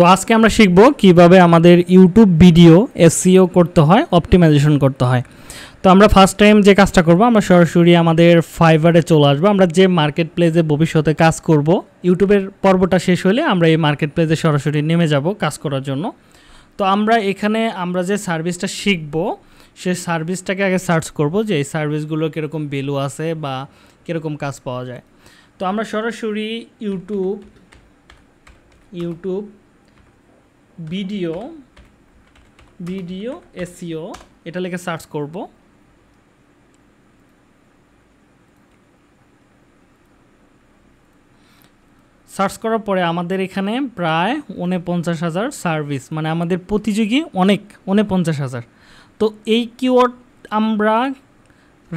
তো আজকে আমরা শিখব কিভাবে আমাদের ইউটিউব ভিডিও এসসিও করতে হয় অপটিমাইজেশন করতে হয় তো আমরা ফার্স্ট টাইম যে কাজটা করব আমরা সরাসরি আমাদের ফাইবারে চলে আসবো আমরা যে মার্কেট প্লেসে ভবিষ্যতে কাজ করব ইউটিউবের পর্বটা শেষ হলে আমরা এই মার্কেট প্লেসে সরাসরি নেমে যাব কাজ করার জন্য তো আমরা এখানে আমরা যে সার্ভিসটা শিখব সে সার্ভিসটাকে আগে সার্চ করব যে এই সার্ভিসগুলো কীরকম ভ্যালু আছে বা কীরকম কাজ পাওয়া যায় তো আমরা সরাসরি YouTube YouTube video video SEO এটা লিখে সার্চ করব সার্চ করার পরে আমাদের এখানে প্রায় উনপঞ্চাশ হাজার সার্ভিস মানে আমাদের প্রতিযোগী অনেক উনপঞ্চাশ হাজার তো এই কিওয়ার্ড আমরা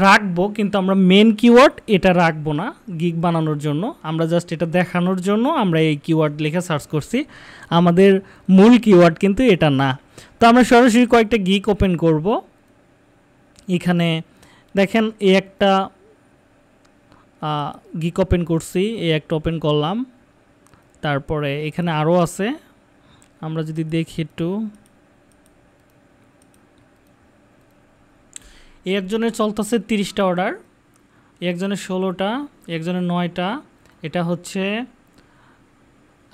রাখবো কিন্তু আমরা মেন কিওয়ার্ড এটা রাখবো না গিগ বানানোর জন্য আমরা জাস্ট এটা দেখানোর জন্য আমরা এই কিওয়ার্ড লিখে সার্চ করছি আমাদের মূল কিওয়ার্ড কিন্তু এটা না তো আমরা সরাসরি কয়েকটা গিক ওপেন করব এখানে দেখেন এই একটা গিক ওপেন করছি এই একটা ওপেন করলাম তারপরে এখানে আরও আছে আমরা যদি দেখি একটু একজনের চলতেছে তিরিশটা অর্ডার একজনের ষোলোটা একজনের নয়টা এটা হচ্ছে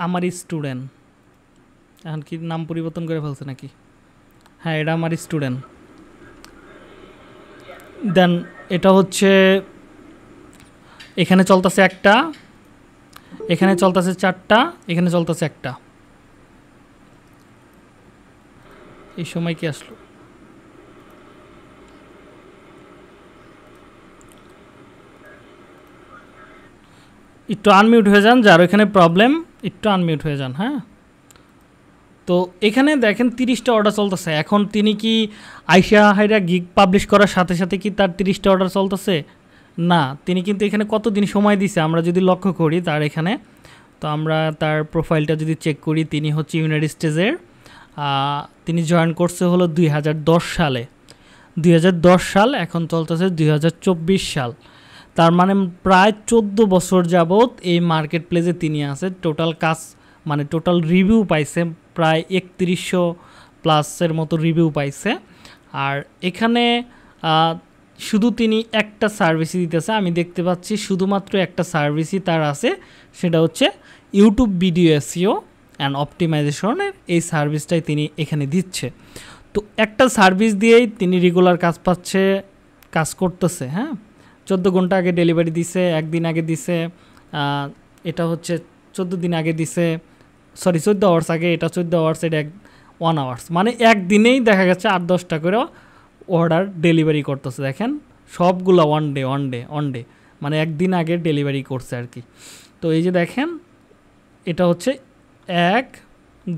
আমার স্টুডেন্ট এখন কি নাম পরিবর্তন করে ফেলছে নাকি হ্যাঁ এটা আমার স্টুডেন্ট দেন এটা হচ্ছে এখানে চলতেছে একটা এখানে চলতেছে চারটা এখানে চলতেছে একটা এই সময় কি আসলো একটু আনমিউট হয়ে যান যার ওইখানে প্রবলেম একটু আনমিউট হয়ে যান হ্যাঁ তো এখানে দেখেন তিরিশটা অর্ডার চলতেছে এখন তিনি কি আইসিয়া হাইরা গিগ পাবলিশ করার সাথে সাথে কি তার তিরিশটা অর্ডার চলতেছে না তিনি কিন্তু এখানে কতদিন সময় দিছে আমরা যদি লক্ষ্য করি তার এখানে তো আমরা তার প্রোফাইলটা যদি চেক করি তিনি হচ্ছে ইউনাইটেড স্টেজের তিনি জয়েন করছে হলো দুই সালে দুই সাল এখন চলতেছে দুই সাল তার মানে প্রায় চোদ্দো বছর যাবৎ এই মার্কেট প্লেসে তিনি আছে টোটাল কাজ মানে টোটাল রিভিউ পাইছে প্রায় একত্রিশশো প্লাসের মতো রিভিউ পাইছে আর এখানে শুধু তিনি একটা সার্ভিসই দিতেছে আমি দেখতে পাচ্ছি শুধুমাত্র একটা সার্ভিসই তার আছে সেটা হচ্ছে ইউটিউব ভিডিও এসিও অ্যান্ড অপটিমাইজেশনের এই সার্ভিসটাই তিনি এখানে দিচ্ছে তো একটা সার্ভিস দিয়েই তিনি রেগুলার কাজ পাচ্ছে কাজ করতেছে হ্যাঁ চোদ্দো ঘন্টা আগে ডেলিভারি দিছে একদিন আগে দিছে এটা হচ্ছে চোদ্দো দিন আগে দিছে সরি চোদ্দো আওয়ার্স আগে এটা চোদ্দো আওয়ার্স এটা এক ওয়ান আওয়ার্স মানে একদিনেই দেখা গেছে আট দশটা করে অর্ডার ডেলিভারি করতেছে দেখেন সবগুলো one day one day one day মানে একদিন আগে ডেলিভারি করছে আর কি তো এই যে দেখেন এটা হচ্ছে এক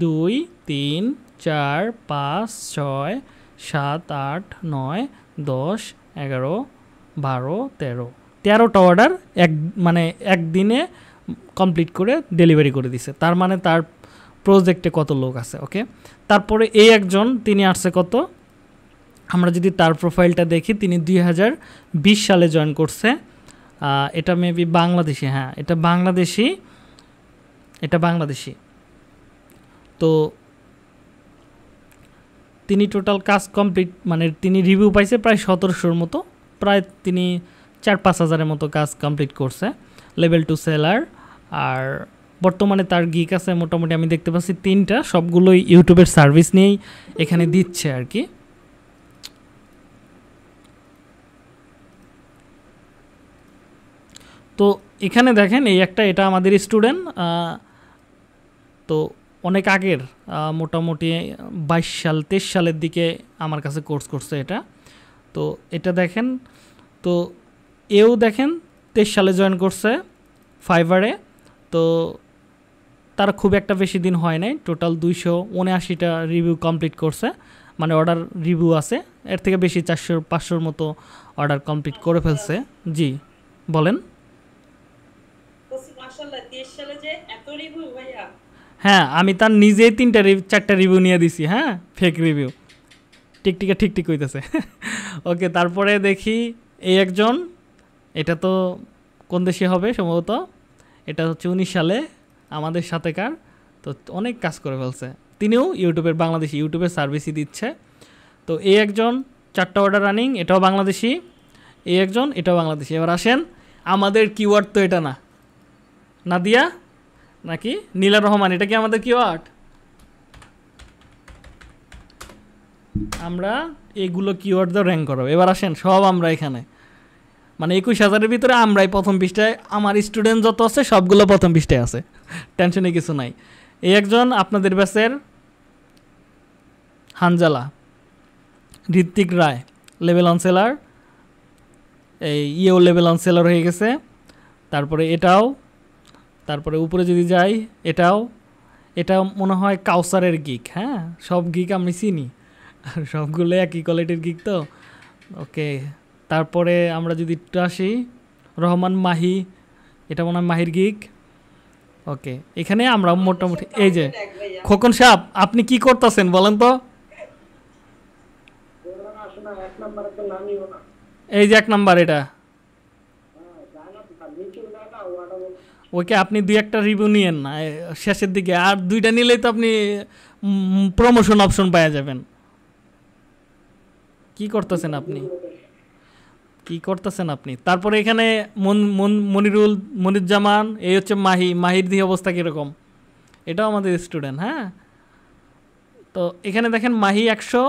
দুই তিন চার পাঁচ ছয় সাত আট নয় দশ এগারো বারো তেরো তেরোটা অর্ডার এক মানে একদিনে কমপ্লিট করে ডেলিভারি করে দিছে তার মানে তার প্রজেক্টে কত লোক আছে ওকে তারপরে এই একজন তিনি আসছে কত আমরা যদি তার প্রোফাইলটা দেখি তিনি দুই সালে জয়েন করছে এটা মেবি বাংলাদেশি হ্যাঁ এটা বাংলাদেশি এটা বাংলাদেশি তো তিনি টোটাল কাজ কমপ্লিট মানে তিনি রিভিউ পাইছে প্রায় সতেরোশোর মতো প্রায় তিনি চার পাঁচ হাজারের মতো কাজ কমপ্লিট করছে লেভেল টু সেলার আর বর্তমানে তার গিক আছে মোটামুটি আমি দেখতে পাচ্ছি তিনটা সবগুলোই ইউটিউবের সার্ভিস নিয়েই এখানে দিচ্ছে আর কি তো এখানে দেখেন এই একটা এটা আমাদের স্টুডেন্ট তো অনেক আগের মোটামুটি বাইশ সাল তেইশ সালের দিকে আমার কাছে কোর্স করছে এটা তো এটা দেখেন তো এও দেখেন তেইশ সালে জয়েন করছে ফাইবারে তো তার খুব একটা বেশি দিন হয় নাই টোটাল দুইশো উনআশিটা রিভিউ কমপ্লিট করছে মানে অর্ডার রিভিউ আছে এর থেকে বেশি চারশো পাঁচশোর মতো অর্ডার কমপ্লিট করে ফেলছে জি বলেন হ্যাঁ আমি তার নিজেই তিনটা চারটা রিভিউ নিয়ে দিছি হ্যাঁ ফেক রিভিউ টিকটিকা ঠিক কইতেছে হইতেছে ওকে তারপরে দেখি এই একজন এটা তো কোন দেশে হবে সম্ভবত এটা হচ্ছে উনিশ সালে আমাদের সাথেকার তো অনেক কাজ করে ফেলছে তিনিও ইউটিউবের বাংলাদেশি ইউটিউবের সার্ভিসই দিচ্ছে তো এই একজন চারটা অর্ডার রানিং এটাও বাংলাদেশি এই একজন এটাও বাংলাদেশি এবার আসেন আমাদের কিওয়ার্ড তো এটা না নাদিয়া নাকি নীলা রহমান এটা কি আমাদের কিওয়ার্ড আমরা এগুলো কিওয়ার্ড দিয়ে র্যাঙ্ক করাবো এবার আসেন সব আমরা এখানে মানে একুশ হাজারের ভিতরে আমরাই প্রথম পৃষ্ঠায় আমার স্টুডেন্ট যত আছে সবগুলো প্রথম পৃষ্ঠায় আছে টেনশনে কিছু নাই এই একজন আপনাদের ব্যাচের হানজালা ঋত্বিক রায় লেভেল অনসেলার এই ইয়েও লেভেল অনসেলার হয়ে গেছে তারপরে এটাও তারপরে উপরে যদি যাই এটাও এটা মনে হয় কাউসারের গিক হ্যাঁ সব গিক আমি চিনি সবগুলো একই কোয়ালিটির গিক তো ওকে তারপরে আমরা যদি একটু আসি রহমান মাহি এটা মনে হয় মাহির গিক ওকে এখানে আমরা মোটামুটি এই যে খোকন সাহ আপনি কি করতেছেন বলেন তো এই যে এক নাম্বার এটা ওকে আপনি দুই একটা রিভিউ নিয়েন না শেষের দিকে আর দুইটা নিলেই তো আপনি প্রমোশন অপশন পাওয়া যাবেন কি করতেছেন আপনি কি করতেছেন আপনি তারপরে এখানে মনিরুল মনিরুজ্জামান এই হচ্ছে মাহি মাহির দিয়ে অবস্থা কীরকম এটাও আমাদের স্টুডেন্ট হ্যাঁ তো এখানে দেখেন মাহি একশো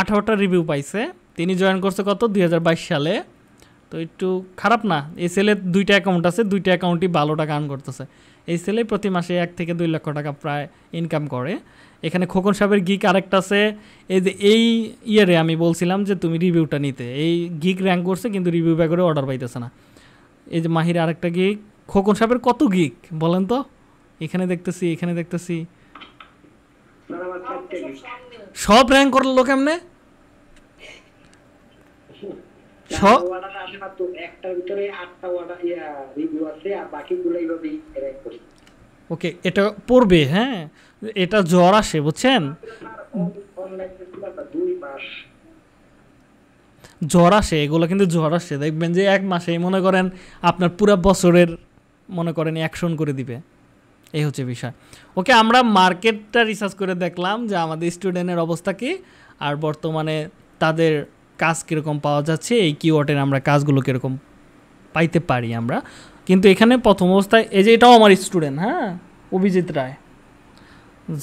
আঠারোটা রিভিউ পাইছে তিনি জয়েন করছে কত দুই সালে তো একটু খারাপ না এই সেলের দুইটা অ্যাকাউন্ট আছে দুইটা অ্যাকাউন্টই ভালো টাকা আর্ন করতেছে এই সেলে প্রতি মাসে এক থেকে দুই লক্ষ টাকা প্রায় ইনকাম করে এখানে খোকন সাহেবের গিক আরেকটা আছে এই যে এই ইয়ারে আমি বলছিলাম যে তুমি রিভিউটা নিতে এই গিক র্যাঙ্ক করছে কিন্তু রিভিউ ব্যাগ করে অর্ডার পাইতেছে না এই যে মাহির আরেকটা গিক খোকন সাহেবের কত গিক বলেন তো এখানে দেখতেছি এখানে দেখতেছি সব র্যাঙ্ক করলো লোক এমনে ওকে এটা পড়বে হ্যাঁ এটা জ্বর আসে বুঝছেন জ্বর আসে এগুলো কিন্তু জ্বর আসে দেখবেন যে এক মাসে মনে করেন আপনার পুরো বছরের মনে করেন অ্যাকশন করে দিবে এই হচ্ছে বিষয় ওকে আমরা মার্কেটটা রিসার্চ করে দেখলাম যে আমাদের স্টুডেন্টের অবস্থা কী আর বর্তমানে তাদের কাজ কীরকম পাওয়া যাচ্ছে এই কিওয়ার্ডের আমরা কাজগুলো কীরকম পাইতে পারি আমরা কিন্তু এখানে প্রথম অবস্থায় এই যে এটাও আমার স্টুডেন্ট হ্যাঁ অভিজিৎ রায়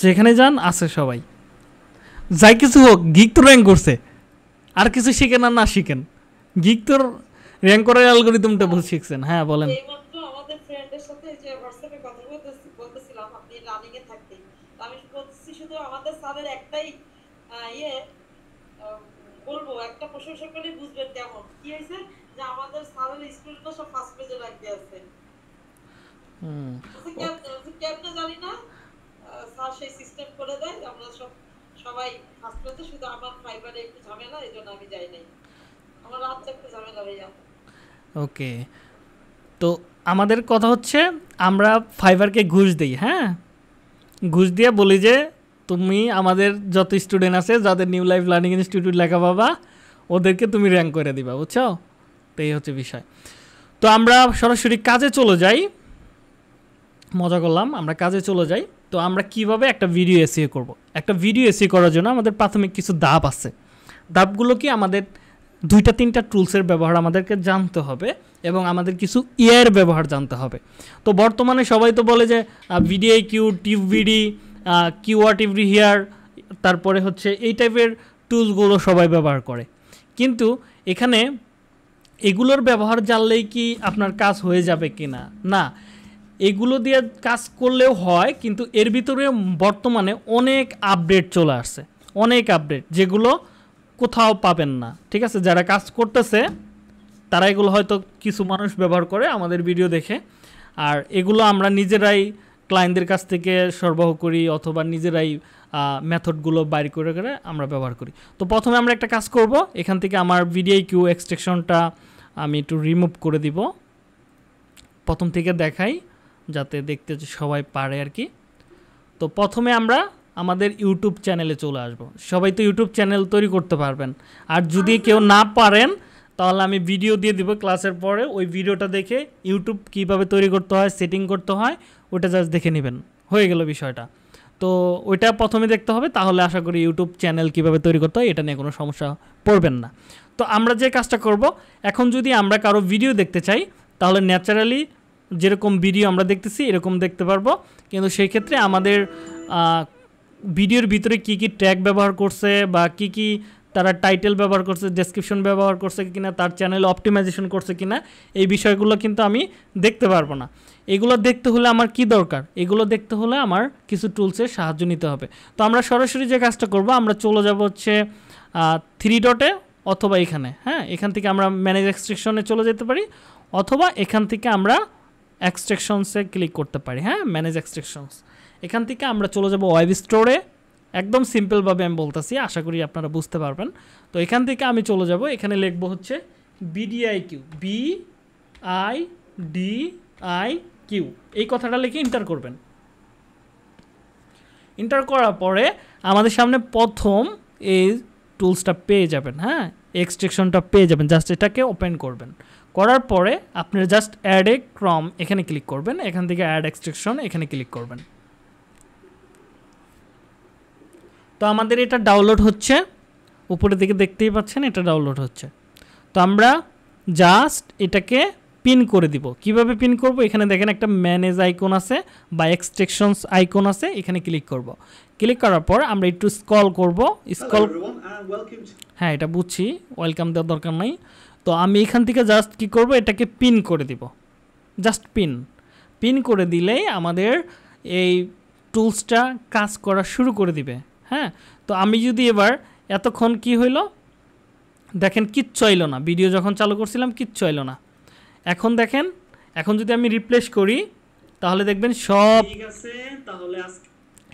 যেখানে যান আছে সবাই যাই কিছু হোক গিক তো র্যাঙ্ক করছে আর কিছু শিখেন আর না শিখেন গিক তোর র্যাঙ্ক করার অ্যালগোরিদমটা বল শিখছেন হ্যাঁ বলেন আপনি একটাই ইয়ে বলবো একটা প্রশংসা বুঝবেন কেমন কি হয়েছে যে আমাদের সব ফার্স্ট হুম না স্যার সেই সিস্টেম করে দেয় আমরা সব সবাই হাসপাতালে শুধু আমার ফাইবারে একটু ঝামেলা এই জন্য আমি যাই নাই আমার রাতটা একটু ঝামেলা ভাইয়া ওকে তো আমাদের কথা হচ্ছে আমরা ফাইবারকে ঘুষ দিই হ্যাঁ ঘুষ দিয়ে বলি যে তুমি আমাদের যত স্টুডেন্ট আছে যাদের নিউ লাইফ লার্নিং ইনস্টিটিউট লেখা পাবা ওদেরকে তুমি র্যাঙ্ক করে দিবা বুঝছো তো এই হচ্ছে বিষয় তো আমরা সরাসরি কাজে চলে যাই মজা করলাম আমরা কাজে চলে যাই তো আমরা কিভাবে একটা ভিডিও এসিও করব। একটা ভিডিও এসিও করার জন্য আমাদের প্রাথমিক কিছু ধাপ আছে ধাপগুলো কি আমাদের দুইটা তিনটা টুলসের ব্যবহার আমাদেরকে জানতে হবে এবং আমাদের কিছু ইয়ার ব্যবহার জানতে হবে তো বর্তমানে সবাই তো বলে যে video Q Q QR TV here তারপরে হচ্ছে এই টাইপের টুলসগুলো সবাই ব্যবহার করে কিন্তু এখানে এগুলোর ব্যবহার জানলেই কি আপনার কাজ হয়ে যাবে কি না না এগুলো দিয়ে কাজ করলেও হয় কিন্তু এর ভিতরে বর্তমানে অনেক আপডেট চলে আসছে অনেক আপডেট যেগুলো কোথাও পাবেন না ঠিক আছে যারা কাজ করতেছে তারা এগুলো হয়তো কিছু মানুষ ব্যবহার করে আমাদের ভিডিও দেখে আর এগুলো আমরা নিজেরাই ক্লায়েন্টদের কাছ থেকে সরবরাহ করি অথবা নিজেরাই মেথডগুলো বাইর করে করে আমরা ব্যবহার করি তো প্রথমে আমরা একটা কাজ করব এখান থেকে আমার ভিডিও কিউ এক্সটেকশনটা আমি একটু রিমুভ করে দিব প্রথম থেকে দেখাই যাতে দেখতে সবাই পারে আর কি তো প্রথমে আমরা আমাদের ইউটিউব চ্যানেলে চলে আসব সবাই তো ইউটিউব চ্যানেল তৈরি করতে পারবেন আর যদি কেউ না পারেন তাহলে আমি ভিডিও দিয়ে দিব ক্লাসের পরে ওই ভিডিওটা দেখে ইউটিউব কীভাবে তৈরি করতে হয় সেটিং করতে হয় ওটা জাস্ট দেখে নেবেন হয়ে গেল বিষয়টা তো ওইটা প্রথমে দেখতে হবে তাহলে আশা করি ইউটিউব চ্যানেল কীভাবে তৈরি করতে হয় এটা নিয়ে কোনো সমস্যা পড়বেন না তো আমরা যে কাজটা করব এখন যদি আমরা কারো ভিডিও দেখতে চাই তাহলে ন্যাচারালি যেরকম ভিডিও আমরা দেখতেছি এরকম দেখতে পারবো কিন্তু সেই ক্ষেত্রে আমাদের ভিডিওর ভিতরে কি কি ট্যাগ ব্যবহার করছে বা কি কি তারা টাইটেল ব্যবহার করছে ডেসক্রিপশন ব্যবহার করছে কিনা তার চ্যানেল অপটিমাইজেশন করছে কিনা এই বিষয়গুলো কিন্তু আমি দেখতে পারবো না এগুলো দেখতে হলে আমার কি দরকার এগুলো দেখতে হলে আমার কিছু টুলসের সাহায্য নিতে হবে তো আমরা সরাসরি যে কাজটা করব আমরা চলে যাব হচ্ছে থ্রি ডটে অথবা এখানে হ্যাঁ এখান থেকে আমরা ম্যানেজ এক্সট্রিকশনে চলে যেতে পারি অথবা এখান থেকে আমরা এক্সট্রেকশনসে ক্লিক করতে পারি হ্যাঁ ম্যানেজ এক্সট্রেকশনস এখান থেকে আমরা চলে যাব ওয়েব স্টোরে একদম সিম্পলভাবে আমি বলতেছি আশা করি আপনারা বুঝতে পারবেন তো এখান থেকে আমি চলে যাব এখানে লিখব হচ্ছে vidIQ V I D I Q এই কথাটা লিখে ইন্টার করবেন ইন্টার করার পরে আমাদের সামনে প্রথম এই টুলসটা পেয়ে যাবেন হ্যাঁ এক্সট্রেকশনটা পেয়ে যাবেন জাস্ট এটাকে ওপেন করবেন করার পরে আপনি জাস্ট অ্যাড এ ক্রম এখানে ক্লিক করবেন এখান থেকে অ্যাড এক্সট্রাকশন এখানে ক্লিক করবেন তো আমাদের এটা ডাউনলোড হচ্ছে উপরের দিকে দেখতেই পাচ্ছেন এটা ডাউনলোড হচ্ছে তো আমরা জাস্ট এটাকে পিন করে দিব কিভাবে পিন করব এখানে দেখেন একটা ম্যানেজ আইকন আছে বা এক্সট্রেকশনস আইকন আছে এখানে ক্লিক করব ক্লিক করার পর আমরা একটু স্কল করব স্কল হ্যাঁ এটা বুঝছি ওয়েলকাম দেওয়ার দরকার নাই তো আমি এখান থেকে জাস্ট কি করব এটাকে পিন করে দিব জাস্ট পিন পিন করে দিলেই আমাদের এই টুলসটা কাজ করা শুরু করে দিবে হ্যাঁ তো আমি যদি এবার এতক্ষণ কি হইল দেখেন কিচ্ছু আইলো না ভিডিও যখন চালু করছিলাম কিচ্ছু আইলো না এখন দেখেন এখন যদি আমি রিপ্লেস করি তাহলে দেখবেন সব তাহলে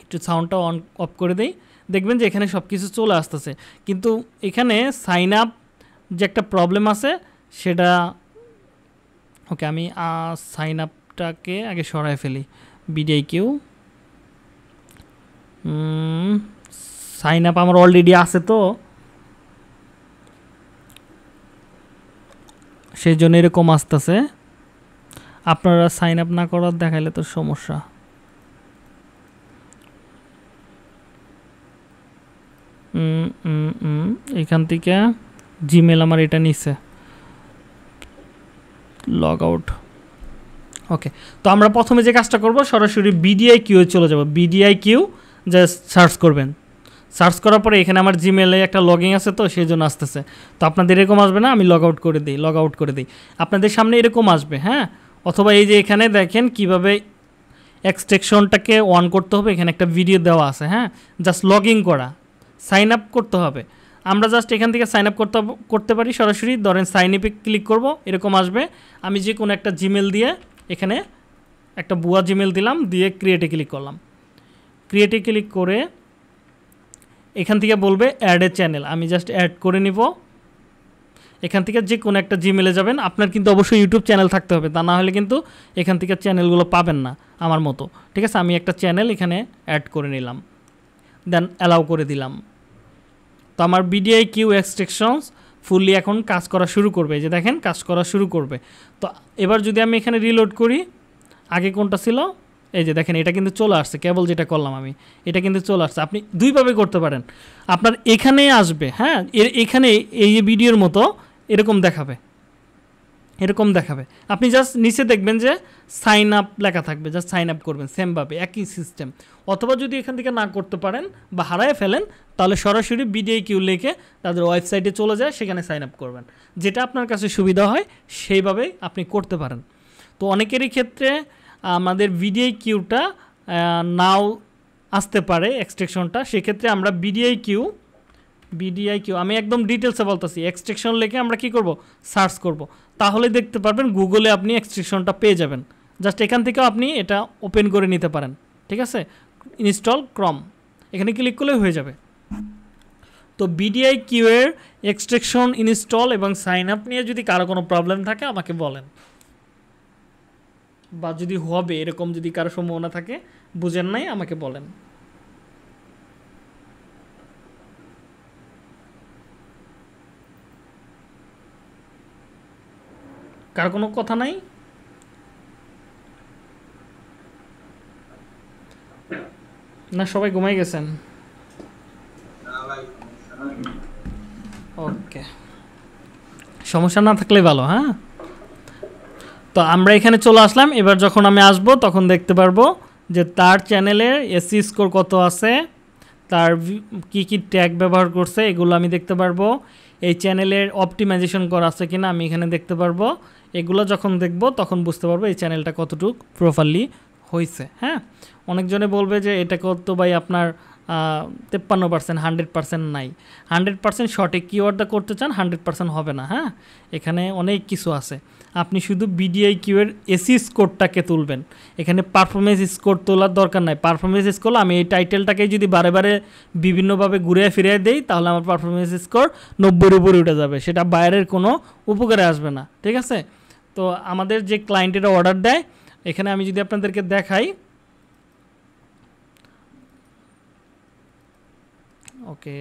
একটু সাউন্ডটা অন অফ করে দেই দেখবেন যে এখানে সব কিছু চলে আসতেছে কিন্তু এখানে সাইন আপ যে একটা প্রবলেম আছে সেটা ওকে আমি সাইন আপটাকে আগে সরায় ফেলি বিডিআই কিউ সাইন আপ আমার অলরেডি আছে তো সেই জন্য এরকম আসতেছে আপনারা সাইন আপ না করার দেখাইলে তো সমস্যা এখান থেকে জিমেল আমার এটা নিচ্ছে লগ আউট ওকে তো আমরা প্রথমে যে কাজটা করব সরাসরি বিডিআই কিউয়ে চলে যাব বিডিআই কিউ জাস্ট সার্চ করবেন সার্চ করার পরে এখানে আমার জিমেলে একটা লগিং আছে তো সেই জন্য আসতেছে তো আপনাদের এরকম আসবে না আমি লগ আউট করে দিই লগ আউট করে দিই আপনাদের সামনে এরকম আসবে হ্যাঁ অথবা এই যে এখানে দেখেন কিভাবে এক্সটেকশনটাকে অন করতে হবে এখানে একটা ভিডিও দেওয়া আছে হ্যাঁ জাস্ট লগ করা সাইন আপ করতে হবে আমরা জাস্ট এখান থেকে সাইন আপ করতে করতে পারি সরাসরি ধরেন সাইন আপে ক্লিক করব এরকম আসবে আমি যে কোনো একটা জিমেল দিয়ে এখানে একটা বুয়া জিমেল দিলাম দিয়ে ক্রিয়েটে ক্লিক করলাম ক্রিয়েটে ক্লিক করে এখান থেকে বলবে অ্যাড এ চ্যানেল আমি জাস্ট অ্যাড করে নিব এখান থেকে যে কোনো একটা জিমেলে যাবেন আপনার কিন্তু অবশ্যই ইউটিউব চ্যানেল থাকতে হবে তা না হলে কিন্তু এখান থেকে চ্যানেলগুলো পাবেন না আমার মতো ঠিক আছে আমি একটা চ্যানেল এখানে অ্যাড করে নিলাম দেন অ্যালাউ করে দিলাম তো আমার বিডিআই কিউ এক্সট্রেকশনস ফুললি এখন কাজ করা শুরু করবে যে দেখেন কাজ করা শুরু করবে তো এবার যদি আমি এখানে রিলোড করি আগে কোনটা ছিল এই যে দেখেন এটা কিন্তু চলে আসছে কেবল যেটা করলাম আমি এটা কিন্তু চলে আসছে আপনি দুইভাবে করতে পারেন আপনার এখানেই আসবে হ্যাঁ এখানে এই ভিডিওর মতো এরকম দেখাবে এরকম দেখাবে আপনি জাস্ট নিচে দেখবেন যে সাইন আপ লেখা থাকবে জাস্ট সাইন আপ করবেন সেমভাবে একই সিস্টেম অথবা যদি এখান থেকে না করতে পারেন বা হারায় ফেলেন তাহলে সরাসরি বিডিআই কিউ লিখে তাদের ওয়েবসাইটে চলে যায় সেখানে সাইন আপ করবেন যেটা আপনার কাছে সুবিধা হয় সেইভাবেই আপনি করতে পারেন তো অনেকেরই ক্ষেত্রে আমাদের বিডিআই কিউটা নাও আসতে পারে এক্সট্রেকশনটা সেক্ষেত্রে আমরা বিডিআই কিউ বিডিআই কিউ আমি একদম ডিটেলসে বলতেছি এক্সট্রেকশন লিখে আমরা কি করব সার্চ করব তাহলে দেখতে পারবেন গুগলে আপনি এক্সট্রেকশনটা পেয়ে যাবেন জাস্ট এখান থেকেও আপনি এটা ওপেন করে নিতে পারেন ঠিক আছে ইনস্টল ক্রম এখানে ক্লিক করলে হয়ে যাবে তো বিডিআই কিউয়ের এক্সট্রেকশন ইনস্টল এবং সাইন আপ নিয়ে যদি কারো কোনো প্রবলেম থাকে আমাকে বলেন বা যদি হবে এরকম যদি কারো সম্ভাবনা থাকে বুঝেন নাই আমাকে বলেন কার কোনো কথা নাই না সবাই ঘুমাই গেছেন ওকে সমস্যা না থাকলে ভালো হ্যাঁ তো আমরা এখানে চলে আসলাম এবার যখন আমি আসব তখন দেখতে পারবো যে তার চ্যানেলের এসি স্কোর কত আছে তার কি কি ট্যাগ ব্যবহার করছে এগুলো আমি দেখতে পারবো এই চ্যানেলের অপটিমাইজেশন করা আছে কিনা আমি এখানে দেখতে পারবো এগুলো যখন দেখব তখন বুঝতে পারবো এই চ্যানেলটা কতটুকু প্রপারলি হয়েছে হ্যাঁ অনেকজনে বলবে যে এটা কত ভাই আপনার তেপ্পান্ন পার্সেন্ট হান্ড্রেড পার্সেন্ট নাই হান্ড্রেড পার্সেন্ট সঠিক কিওয়ার্ডটা করতে চান হান্ড্রেড পার্সেন্ট হবে না হ্যাঁ এখানে অনেক কিছু আছে আপনি শুধু বিডিআই কিউয়ের এসি স্কোরটাকে তুলবেন এখানে পারফরমেন্স স্কোর তোলার দরকার নাই পারফরমেন্স স্কোর আমি এই টাইটেলটাকে যদি বারে বারে বিভিন্নভাবে ঘুরে ফিরে দেই তাহলে আমার পারফরমেন্স স্কোর নব্বইয়ের উপরে উঠে যাবে সেটা বাইরের কোনো উপকারে আসবে না ঠিক আছে তো আমাদের যে ক্লায়েন্টেরা অর্ডার দেয় এখানে আমি যদি আপনাদেরকে দেখাই ওকে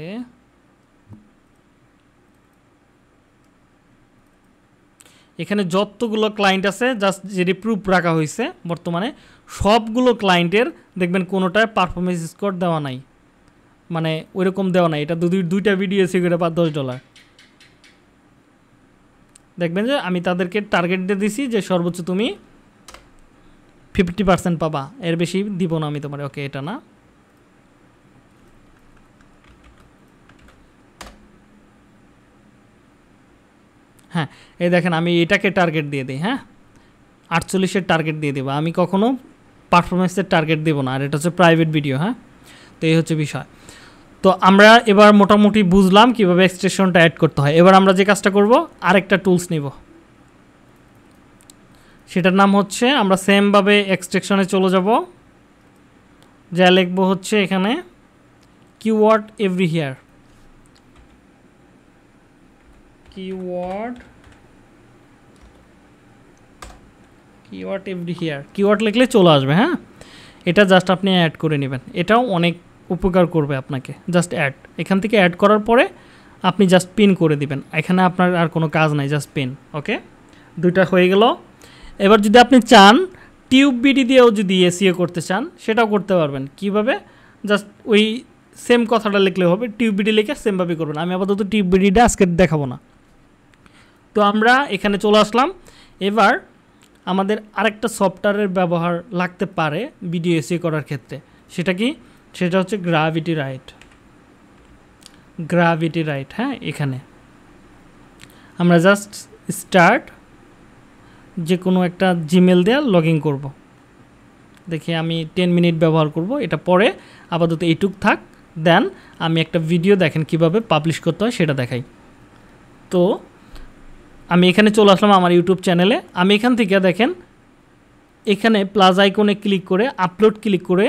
এখানে যতগুলো ক্লায়েন্ট আছে জাস্ট যেটি প্রুফ রাখা হয়েছে বর্তমানে সবগুলো ক্লায়েন্টের দেখবেন কোনোটায় পারফরমেন্স স্কোর দেওয়া নাই মানে ওইরকম দেওয়া নাই এটা দুই দুইটা ভিডিও সিগারেট বা দশ ডলার দেখবেন যে আমি তাদেরকে টার্গেট দিয়ে দিছি যে সর্বোচ্চ তুমি ফিফটি পার্সেন্ট পাবা এর বেশি দিব না আমি তোমার ওকে এটা না হ্যাঁ এই দেখেন আমি এটাকে টার্গেট দিয়ে দিই হ্যাঁ আটচল্লিশের টার্গেট দিয়ে দেবো আমি কখনও পারফরমেন্সের টার্গেট দেবো না আর এটা হচ্ছে প্রাইভেট ভিডিও হ্যাঁ তো এই হচ্ছে বিষয় তো আমরা এবার মোটামুটি বুঝলাম কীভাবে এক্সটেনশনটা অ্যাড করতে হয় এবার আমরা যে কাজটা করব আরেকটা টুলস নিব সেটার নাম হচ্ছে আমরা সেমভাবে এক্সট্রেকশনে চলে যাব যা লিখব হচ্ছে এখানে keyword every here keyword keyword every here keyword লিখলে চলে আসবে হ্যাঁ এটা জাস্ট আপনি অ্যাড করে নেবেন এটাও অনেক উপকার করবে আপনাকে জাস্ট অ্যাড এখান থেকে অ্যাড করার পরে আপনি জাস্ট পিন করে দিবেন এখানে আপনার আর কোনো কাজ নাই জাস্ট পিন ওকে দুইটা হয়ে গেল এবার যদি আপনি চান টিউব বিডি দিয়েও যদি এসিও করতে চান সেটাও করতে পারবেন কিভাবে জাস্ট ওই সেম কথাটা লিখলে হবে টিউব বিডি লিখে সেমভাবে করবেন আমি আপাতত টিউব বিডিটা আজকে দেখাবো না তো আমরা এখানে চলে আসলাম এবার আমাদের আরেকটা সফটওয়্যারের ব্যবহার লাগতে পারে ভিডিও এসিও করার ক্ষেত্রে সেটা কি সেটা হচ্ছে গ্রাভিটি রাইট গ্রাভিটি রাইট হ্যাঁ এখানে আমরা জাস্ট স্টার্ট যে কোনো একটা জিমেল দেওয়া লগ ইন করবো দেখি আমি টেন মিনিট ব্যবহার করব এটা পরে আপাতত এইটুক থাক দেন আমি একটা ভিডিও দেখেন কিভাবে পাবলিশ করতে হয় সেটা দেখাই তো আমি এখানে চলে আসলাম আমার ইউটিউব চ্যানেলে আমি এখান থেকে দেখেন এখানে প্লাস আইকনে ক্লিক করে আপলোড ক্লিক করে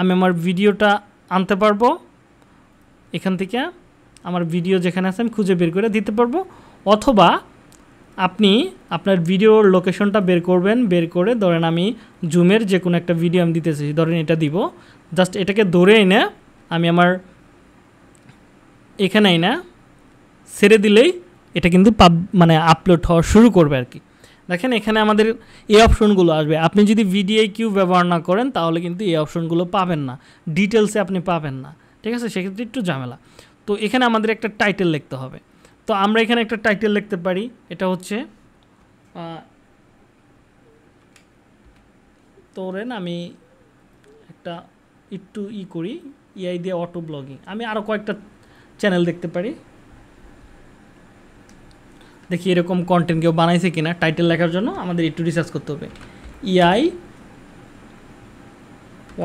আমি আমার ভিডিওটা আনতে পারবো এখান থেকে আমার ভিডিও যেখানে আছে আমি খুঁজে বের করে দিতে পারবো অথবা আপনি আপনার ভিডিওর লোকেশনটা বের করবেন বের করে ধরেন আমি জুমের যে কোনো একটা ভিডিও আমি দিতে চাইছি ধরেন এটা দিব জাস্ট এটাকে ধরে এনে আমি আমার এখানে না ছেড়ে দিলেই এটা কিন্তু পাব মানে আপলোড হওয়া শুরু করবে আর কি দেখেন এখানে আমাদের এই অপশনগুলো আসবে আপনি যদি ভিডিআই কিউ ব্যবহার না করেন তাহলে কিন্তু এই অপশনগুলো পাবেন না ডিটেলসে আপনি পাবেন না ঠিক আছে সেক্ষেত্রে একটু ঝামেলা তো এখানে আমাদের একটা টাইটেল লিখতে হবে তো আমরা এখানে একটা টাইটেল লিখতে পারি এটা হচ্ছে তোরেন আমি একটা একটু ই করি ইআই দিয়ে অটো ব্লগিং আমি আরও কয়েকটা চ্যানেল দেখতে পারি দেখি এরকম কন্টেন্ট কেউ বানাইছে কিনা টাইটেল লেখার জন্য আমাদের একটু রিসার্চ করতে হবে AI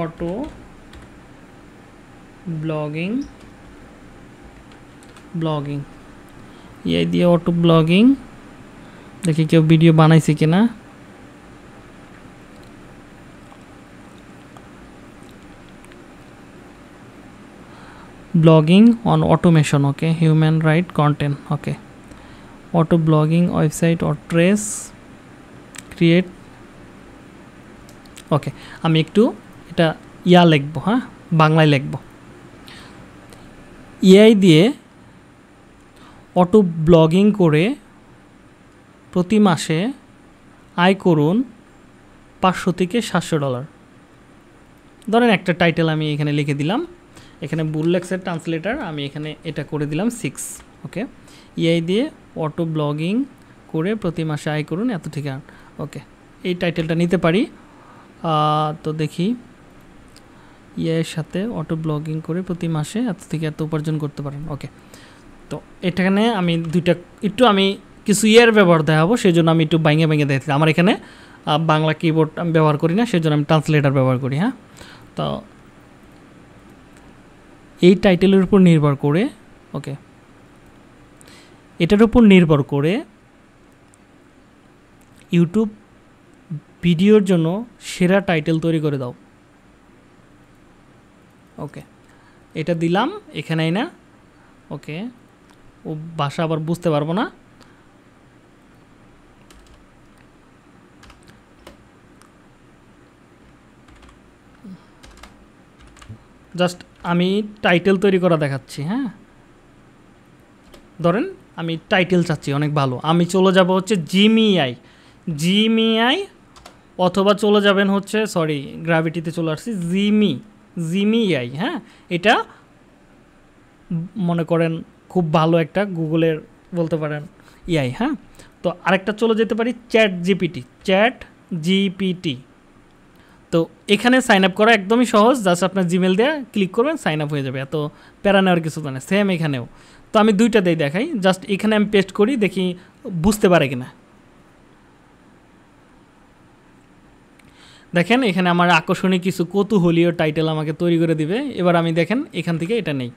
auto blogging blogging AI দিয়ে অটো ব্লগিং দেখি কেউ ভিডিও বানাইছে কিনা blogging on automation okay human write content okay auto blogging website or ট্রেস ক্রিয়েট ওকে আমি একটু এটা ইয়া লিখবো হ্যাঁ বাংলায় লিখবো ইআই দিয়ে অটো ব্লগিং করে প্রতি মাসে আয় করুন পাঁচশো থেকে সাতশো ডলার ধরেন একটা টাইটেল আমি এখানে লিখে দিলাম এখানে বুললেক্সের ট্রান্সলেটার আমি এখানে এটা করে দিলাম সিক্স ওকে ইআই দিয়ে অটো ব্লগিং করে প্রতি মাসে আয় করুন এত ঠিকানা ওকে এই টাইটেলটা নিতে পারি তো দেখি ইয়ের সাথে অটো ব্লগিং করে প্রতি মাসে এত থেকে এত উপার্জন করতে পারেন ওকে তো এটাখানে আমি দুইটা একটু আমি কিছু ইয়ের ব্যবহার দেখাবো সেই জন্য আমি একটু ব্যাঙে ব্যাঙে দেখাচ্ছি আমার এখানে বাংলা কিবোর্ড আমি ব্যবহার করি না সেই জন্য আমি ট্রান্সলেটার ব্যবহার করি হ্যাঁ তো এই টাইটেলের উপর নির্ভর করে ওকে এটার উপর নির্ভর করে ইউটিউব ভিডিওর জন্য সেরা টাইটেল তৈরি করে দাও ওকে এটা দিলাম এখানেই না ওকে ও ভাষা আবার বুঝতে পারবো না জাস্ট আমি টাইটেল তৈরি করা দেখাচ্ছি হ্যাঁ ধরেন আমি টাইটেল চাচ্ছি অনেক ভালো আমি চলে যাব হচ্ছে জিমিআই জিমিআই অথবা চলে যাবেন হচ্ছে সরি গ্র্যাভিটিতে চলে আসছি জিমি জিমিআই হ্যাঁ এটা মনে করেন খুব ভালো একটা গুগলের বলতে পারেন ইয়াই হ্যাঁ তো আরেকটা চলে যেতে পারি চ্যাট জিপিটি চ্যাট জিপিটি তো এখানে সাইন আপ করা একদমই সহজ জাস্ট আপনার জিমেল দিয়ে ক্লিক করবেন সাইন আপ হয়ে যাবে এত প্যারা নেওয়ার কিছু না সেম এখানেও তো আমি দুইটা দিয়ে দেখাই জাস্ট এখানে আমি পেস্ট করি দেখি বুঝতে পারে কিনা দেখেন এখানে আমার আকর্ষণীয় কিছু কৌতূহলীয় টাইটেল আমাকে তৈরি করে দিবে এবার আমি দেখেন এখান থেকে এটা নেই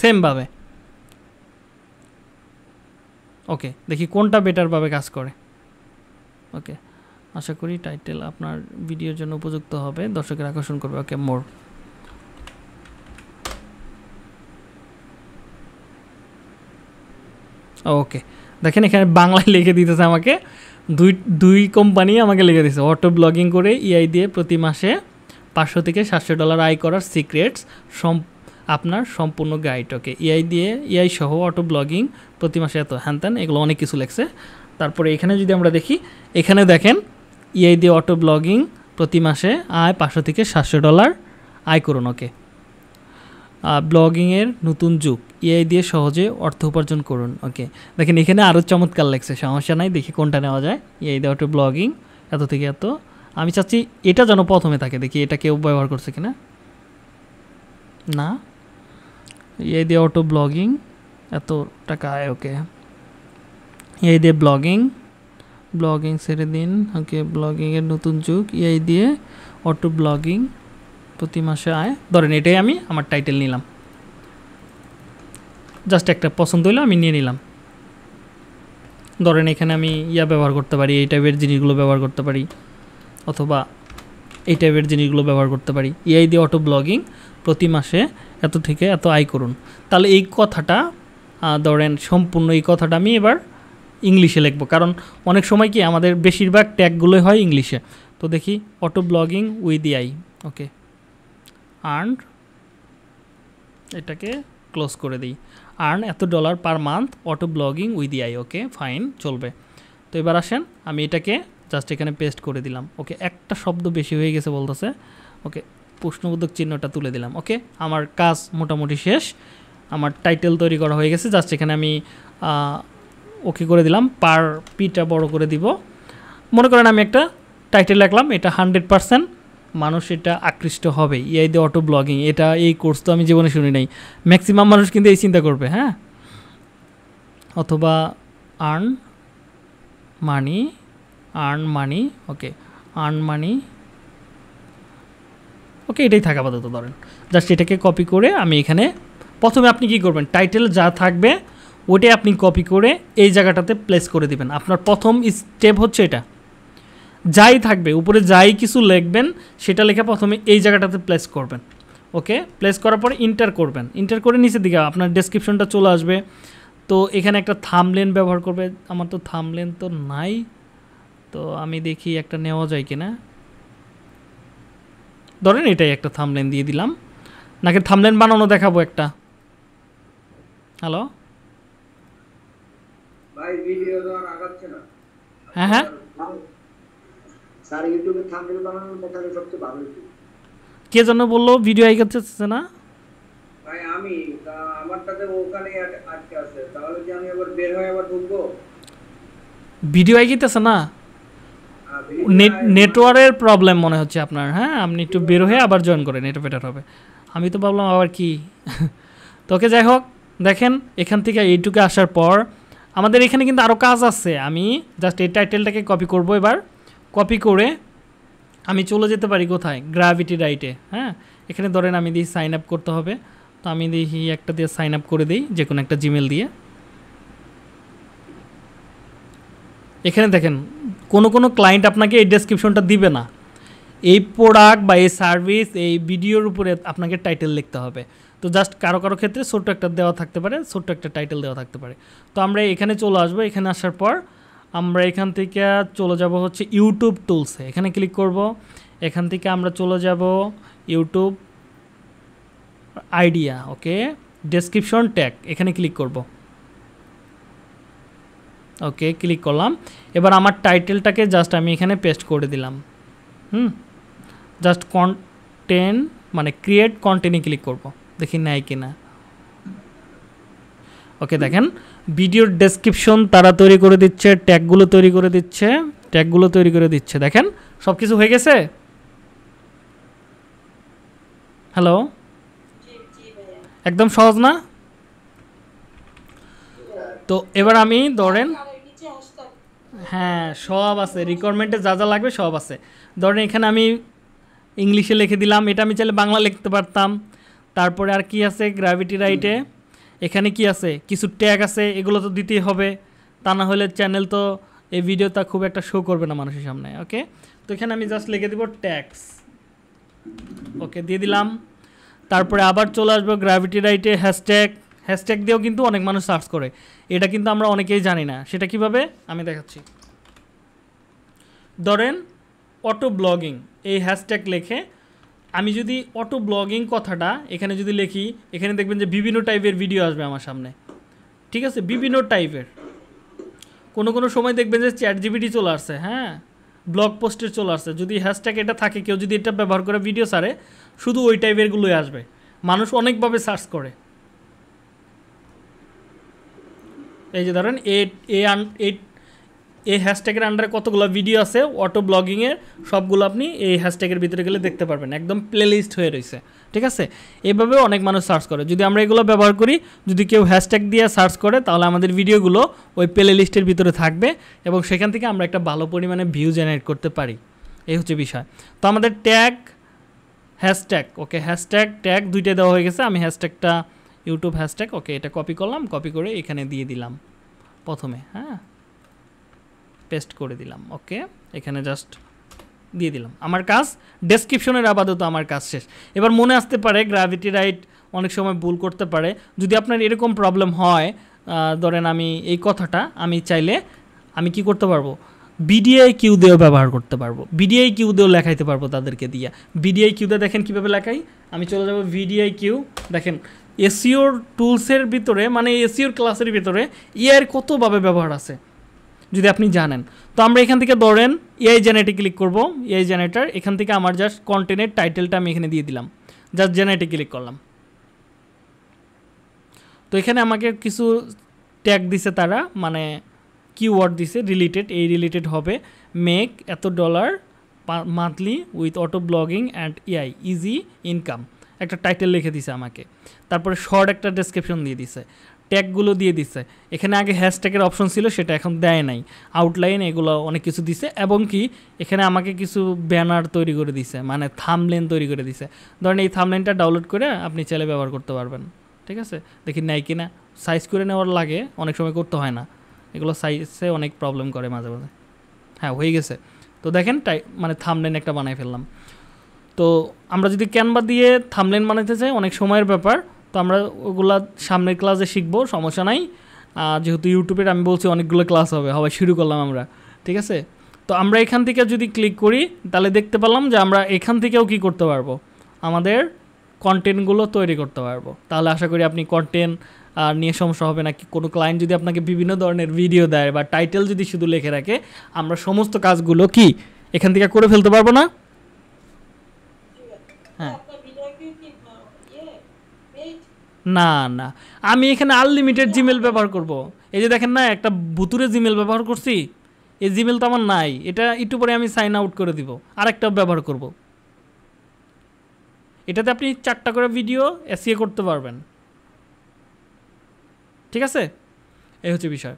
সেমভাবে ওকে দেখি কোনটা বেটারভাবে কাজ করে ওকে আশা করি টাইটেল আপনার ভিডিওর জন্য উপযুক্ত হবে দর্শকের আকর্ষণ করবে ওকে মোড় ওকে দেখেন এখানে বাংলায় লিখে দিতেছে আমাকে দুই দুই কোম্পানি আমাকে লিখে দিতেছে অটো ব্লগিং করে ইআই e দিয়ে প্রতি মাসে পাঁচশো থেকে সাতশো ডলার আয় করার সিক্রেটস সম আপনার সম্পূর্ণ গাইড ওকে ইআই দিয়ে ইআই e সহ অটো ব্লগিং প্রতি মাসে এত হ্যান ত্যান এগুলো অনেক কিছু লেখছে তারপরে এখানে যদি আমরা দেখি এখানে দেখেন ইআই e দিয়ে অটো ব্লগিং প্রতি মাসে আয় পাঁচশো থেকে সাতশো ডলার আয় করুন ওকে ব্লগিংয়ের নতুন যুগ এআই দিয়ে সহজে অর্থ উপার্জন করুন ওকে দেখেন এখানে আরও চমৎকার লাগছে সমস্যা নাই দেখি কোনটা নেওয়া যায় এআই দেওয়া টু ব্লগিং এত থেকে এত আমি চাচ্ছি এটা যেন প্রথমে থাকে দেখি এটা কেউ ব্যবহার করছে কিনা না এআই দিয়ে অটো ব্লগিং এত টাকা আয় ওকে এআই দিয়ে ব্লগিং ব্লগিং সেরে দিন ওকে ব্লগিংয়ের নতুন যুগ এআই দিয়ে অটো ব্লগিং প্রতি মাসে আয় ধরেন এটাই আমি আমার টাইটেল নিলাম জাস্ট একটা পছন্দ হইলো আমি নিয়ে নিলাম ধরেন এখানে আমি ইয়া ব্যবহার করতে পারি এই টাইপের জিনিসগুলো ব্যবহার করতে পারি অথবা এই টাইপের জিনিসগুলো ব্যবহার করতে পারি এআই দিয়ে অটো ব্লগিং প্রতি মাসে এত থেকে এত আয় করুন তাহলে এই কথাটা ধরেন সম্পূর্ণ এই কথাটা আমি এবার ইংলিশে লিখব কারণ অনেক সময় কি আমাদের বেশিরভাগ ট্যাগগুলোই হয় ইংলিশে তো দেখি auto blogging with AI okay earn এটাকে ক্লোজ করে দিই আর্ন এত dollar per month auto blogging with AI okay fine চলবে তো এবার আসেন আমি এটাকে জাস্ট এখানে পেস্ট করে দিলাম ওকে একটা শব্দ বেশি হয়ে গেছে বলতেছে ওকে প্রশ্নবোধক চিহ্নটা তুলে দিলাম ওকে আমার কাজ মোটামুটি শেষ আমার টাইটেল তৈরি করা হয়ে গেছে জাস্ট এখানে আমি ওকে করে দিলাম পার পিটা বড় করে দিব মনে করেন আমি একটা টাইটেল রাখলাম এটা হান্ড্রেড পারসেন্ট মানুষ এটা আকৃষ্ট হবে ইআই দিয়ে অটো ব্লগিং এটা এই কোর্স তো আমি জীবনে শুনি নাই ম্যাক্সিমাম মানুষ কিন্তু এই চিন্তা করবে হ্যাঁ অথবা earn money earn money okay earn money okay এটাই থাকা আপাতত ধরেন জাস্ট এটাকে কপি করে আমি এখানে প্রথমে আপনি কি করবেন টাইটেল যা থাকবে ওটাই আপনি কপি করে এই জায়গাটাতে প্লেস করে দিবেন আপনার প্রথম স্টেপ হচ্ছে এটা যাই থাকবে উপরে যাই কিছু লিখবেন সেটা লেখা প্রথমে এই জায়গাটাতে প্লেস করবেন ওকে প্লেস করার পরে ইন্টার করবেন ইন্টার করে নিচে দিকে আপনার ডেসক্রিপশনটা চলে আসবে তো এখানে একটা থামলেন ব্যবহার করবে আমার তো থামলেন তো নাই তো আমি দেখি একটা নেওয়া যায় কিনা ধরেন এটাই একটা থামলেন দিয়ে দিলাম নাকি থামলেন বানানো দেখাবো একটা হ্যালো হ্যাঁ হ্যাঁ স্যার ইউটিউবে থাম্বনেল বানানোর সবচেয়ে ভালো কে যেন বললো ভিডিও আইকাচ্ছে না ভাই আমি ওখানে আটকে আছে তাহলে আমি আবার বের হয়ে আবার ঢুকবো ভিডিও আইকাচ্ছে না নেটওয়ার্কের হ্যাঁ, প্রবলেম মনে হচ্ছে আপনার হ্যাঁ আপনি একটু বের হয়ে আবার জয়েন করেন নেট বেটার হবে আমি তো ভাবলাম আবার কি তোকে যাই হোক দেখেন এখান থেকে এইটুকু আসার পর আমাদের এখানে কিন্তু আরও কাজ আছে আমি জাস্ট এই টাইটেলটাকে কপি করবো এবার কপি করে আমি চলে যেতে পারি কোথায় গ্রাভিটি রাইটে হ্যাঁ এখানে ধরেন আমি দিই সাইন আপ করতে হবে তো আমি দেখি একটা দিয়ে সাইন আপ করে দিই যে কোনো একটা জিমেল দিয়ে এখানে দেখেন কোনো কোনো ক্লায়েন্ট আপনাকে এই ডেসক্রিপশনটা দিবে না এই প্রোডাক্ট বা এই সার্ভিস এই ভিডিওর উপরে আপনাকে টাইটেল লিখতে হবে তো জাস্ট কারো কারো ক্ষেত্রে ছোট্ট একটা দেওয়া থাকতে পারে ছোট্ট একটা টাইটেল দেওয়া থাকতে পারে তো আমরা এখানে চলে আসবো এখানে আসার পর আমরা এখান থেকে চলে যাব হচ্ছে ইউটিউব টুলসে এখানে ক্লিক করব এখান থেকে আমরা চলে যাব YouTube idea okay description tag এখানে ক্লিক করব ওকে ক্লিক করলাম এবার আমার টাইটেলটাকে জাস্ট আমি এখানে পেস্ট করে দিলাম হুম জাস্ট কন্টেন্ট মানে ক্রিয়েট কন্টেন্টে ক্লিক করব দেখি নেয় কিনা ওকে দেখেন ভিডিওর ডেসক্রিপশন তারা তৈরি করে দিচ্ছে ট্যাগগুলো তৈরি করে দিচ্ছে ট্যাগগুলো তৈরি করে দিচ্ছে দেখেন সব কিছু হয়ে গেছে হ্যালো একদম সহজ না তো এবার আমি ধরেন হ্যাঁ সব আছে রিকোয়ারমেন্টে যা যা লাগবে সব আছে ধরেন এখানে আমি ইংলিশে লিখে দিলাম এটা আমি চাইলে বাংলা লিখতে পারতাম তারপরে আর কি আছে গ্র্যাভিটি রাইটে এখানে কি আছে কিছু ট্যাগ আছে এগুলো তো দিতেই হবে তা না হলে চ্যানেল তো এই ভিডিওটা খুব একটা শো করবে না মানুষের সামনে ওকে তো এখানে আমি জাস্ট লিখে দিব ট্যাক্স ওকে দিয়ে দিলাম তারপরে আবার চলে আসবো গ্র্যাভিটি রাইটে হ্যাশট্যাগ হ্যাশট্যাগ দিয়েও কিন্তু অনেক মানুষ সার্চ করে এটা কিন্তু আমরা অনেকেই জানি না সেটা কিভাবে আমি দেখাচ্ছি ধরেন অটো ব্লগিং এই হ্যাশট্যাগ লেখে আমি যদি অটো ব্লগিং কথাটা এখানে যদি লিখি এখানে দেখবেন যে বিভিন্ন টাইপের ভিডিও আসবে আমার সামনে ঠিক আছে বিভিন্ন টাইপের কোনো কোনো সময় দেখবেন যে চ্যাট জিবিটি চলে আসছে হ্যাঁ ব্লগ পোস্টে চলে আসছে যদি হ্যাশট্যাগ এটা থাকে কেউ যদি এটা ব্যবহার করে ভিডিও সারে শুধু ওই টাইপেরগুলোই আসবে মানুষ অনেকভাবে সার্চ করে এই যে ধরেন এ এ আন এইট এই হ্যাশট্যাগের আন্ডারে কতগুলো ভিডিও আছে অটো ব্লগিংয়ের সবগুলো আপনি এই হ্যাশট্যাগের ভিতরে গেলে দেখতে পারবেন একদম প্লেলিস্ট হয়ে রয়েছে ঠিক আছে এভাবে অনেক মানুষ সার্চ করে যদি আমরা এগুলো ব্যবহার করি যদি কেউ হ্যাশট্যাগ দিয়ে সার্চ করে তাহলে আমাদের ভিডিওগুলো ওই প্লে লিস্টের ভিতরে থাকবে এবং সেখান থেকে আমরা একটা ভালো পরিমাণে ভিউ জেনারেট করতে পারি এই হচ্ছে বিষয় তো আমাদের tag hashtag okay hashtag tag দুইটা দেওয়া হয়ে গেছে আমি হ্যাশট্যাগটা ইউটিউব হ্যাশট্যাগ ওকে এটা কপি করলাম কপি করে এখানে দিয়ে দিলাম প্রথমে হ্যাঁ পেস্ট করে দিলাম ওকে এখানে জাস্ট দিয়ে দিলাম আমার কাজ ডেসক্রিপশনের আপাতত আমার কাজ শেষ এবার মনে আসতে পারে গ্র্যাভিটি রাইট অনেক সময় ভুল করতে পারে যদি আপনার এরকম প্রবলেম হয় ধরেন আমি এই কথাটা আমি চাইলে আমি কি করতে পারবো বিডিআই কিউ দিয়েও ব্যবহার করতে পারবো বিডিআই কিউ দিয়েও লেখাইতে পারবো তাদেরকে দিয়া বিডিআই কিউতে দেখেন কীভাবে লেখাই আমি চলে যাবো ভিডিআই কিউ দেখেন e এসিওর টুলসের ভিতরে মানে e এসিওর ক্লাসের ভিতরে ইয়ার কতভাবে ব্যবহার আছে যদি আপনি জানেন তো আমরা এখান থেকে ধরেন এআই জেনেটিক ক্লিক করব এআই জেনেটার এখান থেকে আমার জাস্ট কন্টেন্টের টাইটেলটা আমি এখানে দিয়ে দিলাম জাস্ট জেনেটিক ক্লিক করলাম তো এখানে আমাকে কিছু ট্যাগ দিছে তারা মানে কিওয়ার্ড দিছে রিলেটেড এই রিলেটেড হবে মেক এত dollar monthly with auto blogging and AI easy income একটা টাইটেল লিখে দিছে আমাকে তারপরে শর্ট একটা ডেসক্রিপশন দিয়ে দিছে ট্যাগগুলো দিয়ে দিছে এখানে আগে হ্যাশট্যাগের অপশন ছিল সেটা এখন দেয় নাই আউটলাইন এগুলো অনেক কিছু দিছে এবং কি এখানে আমাকে কিছু ব্যানার তৈরি করে দিছে মানে থামলেন তৈরি করে দিছে ধরেন এই থামলেনটা ডাউনলোড করে আপনি চাইলে ব্যবহার করতে পারবেন ঠিক আছে দেখি নাই কিনা সাইজ করে নেওয়ার লাগে অনেক সময় করতে হয় না এগুলো সাইজে অনেক প্রবলেম করে মাঝে মাঝে হ্যাঁ হয়ে গেছে তো দেখেন টাই মানে থামলেন একটা বানাই ফেললাম তো আমরা যদি ক্যানভা দিয়ে থামলেন বানাইতে চাই অনেক সময়ের ব্যাপার তো আমরা ওগুলা সামনের ক্লাসে শিখবো সমস্যা নাই যেহেতু ইউটিউবের আমি বলছি অনেকগুলো ক্লাস হবে হবে শুরু করলাম আমরা ঠিক আছে তো আমরা এখান থেকে যদি ক্লিক করি তাহলে দেখতে পেলাম যে আমরা এখান থেকেও কি করতে পারবো আমাদের কন্টেন্টগুলো তৈরি করতে পারবো তাহলে আশা করি আপনি কন্টেন্ট নিয়ে সমস্যা হবে না কি কোনো ক্লায়েন্ট যদি আপনাকে বিভিন্ন ধরনের ভিডিও দেয় বা টাইটেল যদি শুধু লেখে রাখে আমরা সমস্ত কাজগুলো কি এখান থেকে করে ফেলতে পারবো না হ্যাঁ না না আমি এখানে আনলিমিটেড জিমেল ব্যবহার করব। এই যে দেখেন না একটা ভুতুরে জিমেল ব্যবহার করছি এই জিমেল তো আমার নাই এটা একটু পরে আমি সাইন আউট করে দিব আর একটা ব্যবহার করব। এটাতে আপনি চারটা করে ভিডিও এসিএ করতে পারবেন ঠিক আছে এই হচ্ছে বিষয়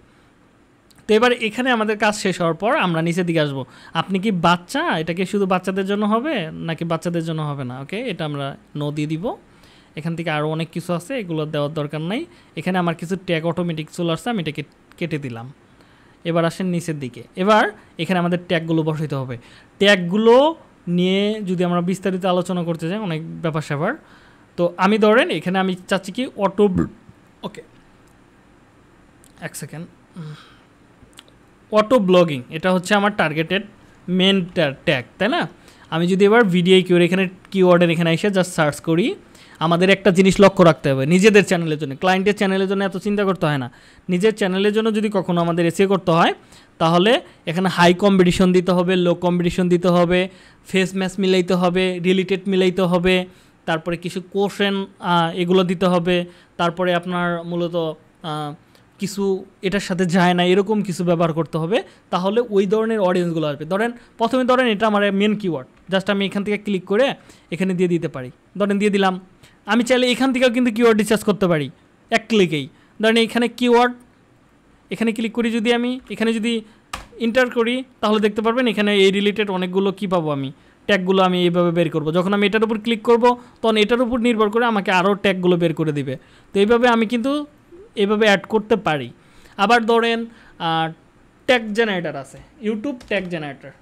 তো এবার এখানে আমাদের কাজ শেষ হওয়ার পর আমরা নিচের দিকে আসবো আপনি কি বাচ্চা এটাকে শুধু বাচ্চাদের জন্য হবে নাকি বাচ্চাদের জন্য হবে না ওকে এটা আমরা নদী দিব এখান থেকে আরও অনেক কিছু আছে এগুলো দেওয়ার দরকার নাই এখানে আমার কিছু ট্যাগ অটোমেটিক চলে আসছে আমি এটাকে কেটে দিলাম এবার আসেন নিচের দিকে এবার এখানে আমাদের ট্যাগগুলো বসাইতে হবে ট্যাগগুলো নিয়ে যদি আমরা বিস্তারিত আলোচনা করতে চাই অনেক ব্যাপার স্যাপার তো আমি ধরেন এখানে আমি চাচ্ছি কি অটো ওকে এক সেকেন্ড অটো ব্লগিং এটা হচ্ছে আমার টার্গেটেড মেন ট্যাগ তাই না আমি যদি এবার ভিডিও কিউর এখানে কিওয়ার্ডের এখানে এসে জাস্ট সার্চ করি আমাদের একটা জিনিস লক্ষ্য রাখতে হবে নিজেদের চ্যানেলের জন্য ক্লায়েন্টের চ্যানেলের জন্য এত চিন্তা করতে হয় না নিজের চ্যানেলের জন্য যদি কখনো আমাদের এসে করতে হয় তাহলে এখানে হাই কম্পিটিশন দিতে হবে লো কম্পিটিশন দিতে হবে ফেস ম্যাচ মিলাইতে হবে রিলেটেড মিলাইতে হবে তারপরে কিছু কোশ্চেন এগুলো দিতে হবে তারপরে আপনার মূলত কিছু এটার সাথে যায় না এরকম কিছু ব্যবহার করতে হবে তাহলে ওই ধরনের অডিয়েন্সগুলো আসবে ধরেন প্রথমে ধরেন এটা আমার মেন কিওয়ার্ড জাস্ট আমি এখান থেকে ক্লিক করে এখানে দিয়ে দিতে পারি ধরেন দিয়ে দিলাম আমি চাইলে এখান থেকেও কিন্তু কিওয়ার্ড রিচার্জ করতে পারি এক ক্লিকেই ধরেন এখানে কিওয়ার্ড এখানে ক্লিক করি যদি আমি এখানে যদি ইন্টার করি তাহলে দেখতে পারবেন এখানে এই রিলেটেড অনেকগুলো কী পাবো আমি ট্যাগুলো আমি এইভাবে বের করব যখন আমি এটার উপর ক্লিক করব তখন এটার উপর নির্ভর করে আমাকে আরও ট্যাগুলো বের করে দিবে তো এইভাবে আমি কিন্তু এইভাবে অ্যাড করতে পারি আবার ধরেন ট্যাগ জেনারেটার আছে ইউটিউব ট্যাগ জেনারেটার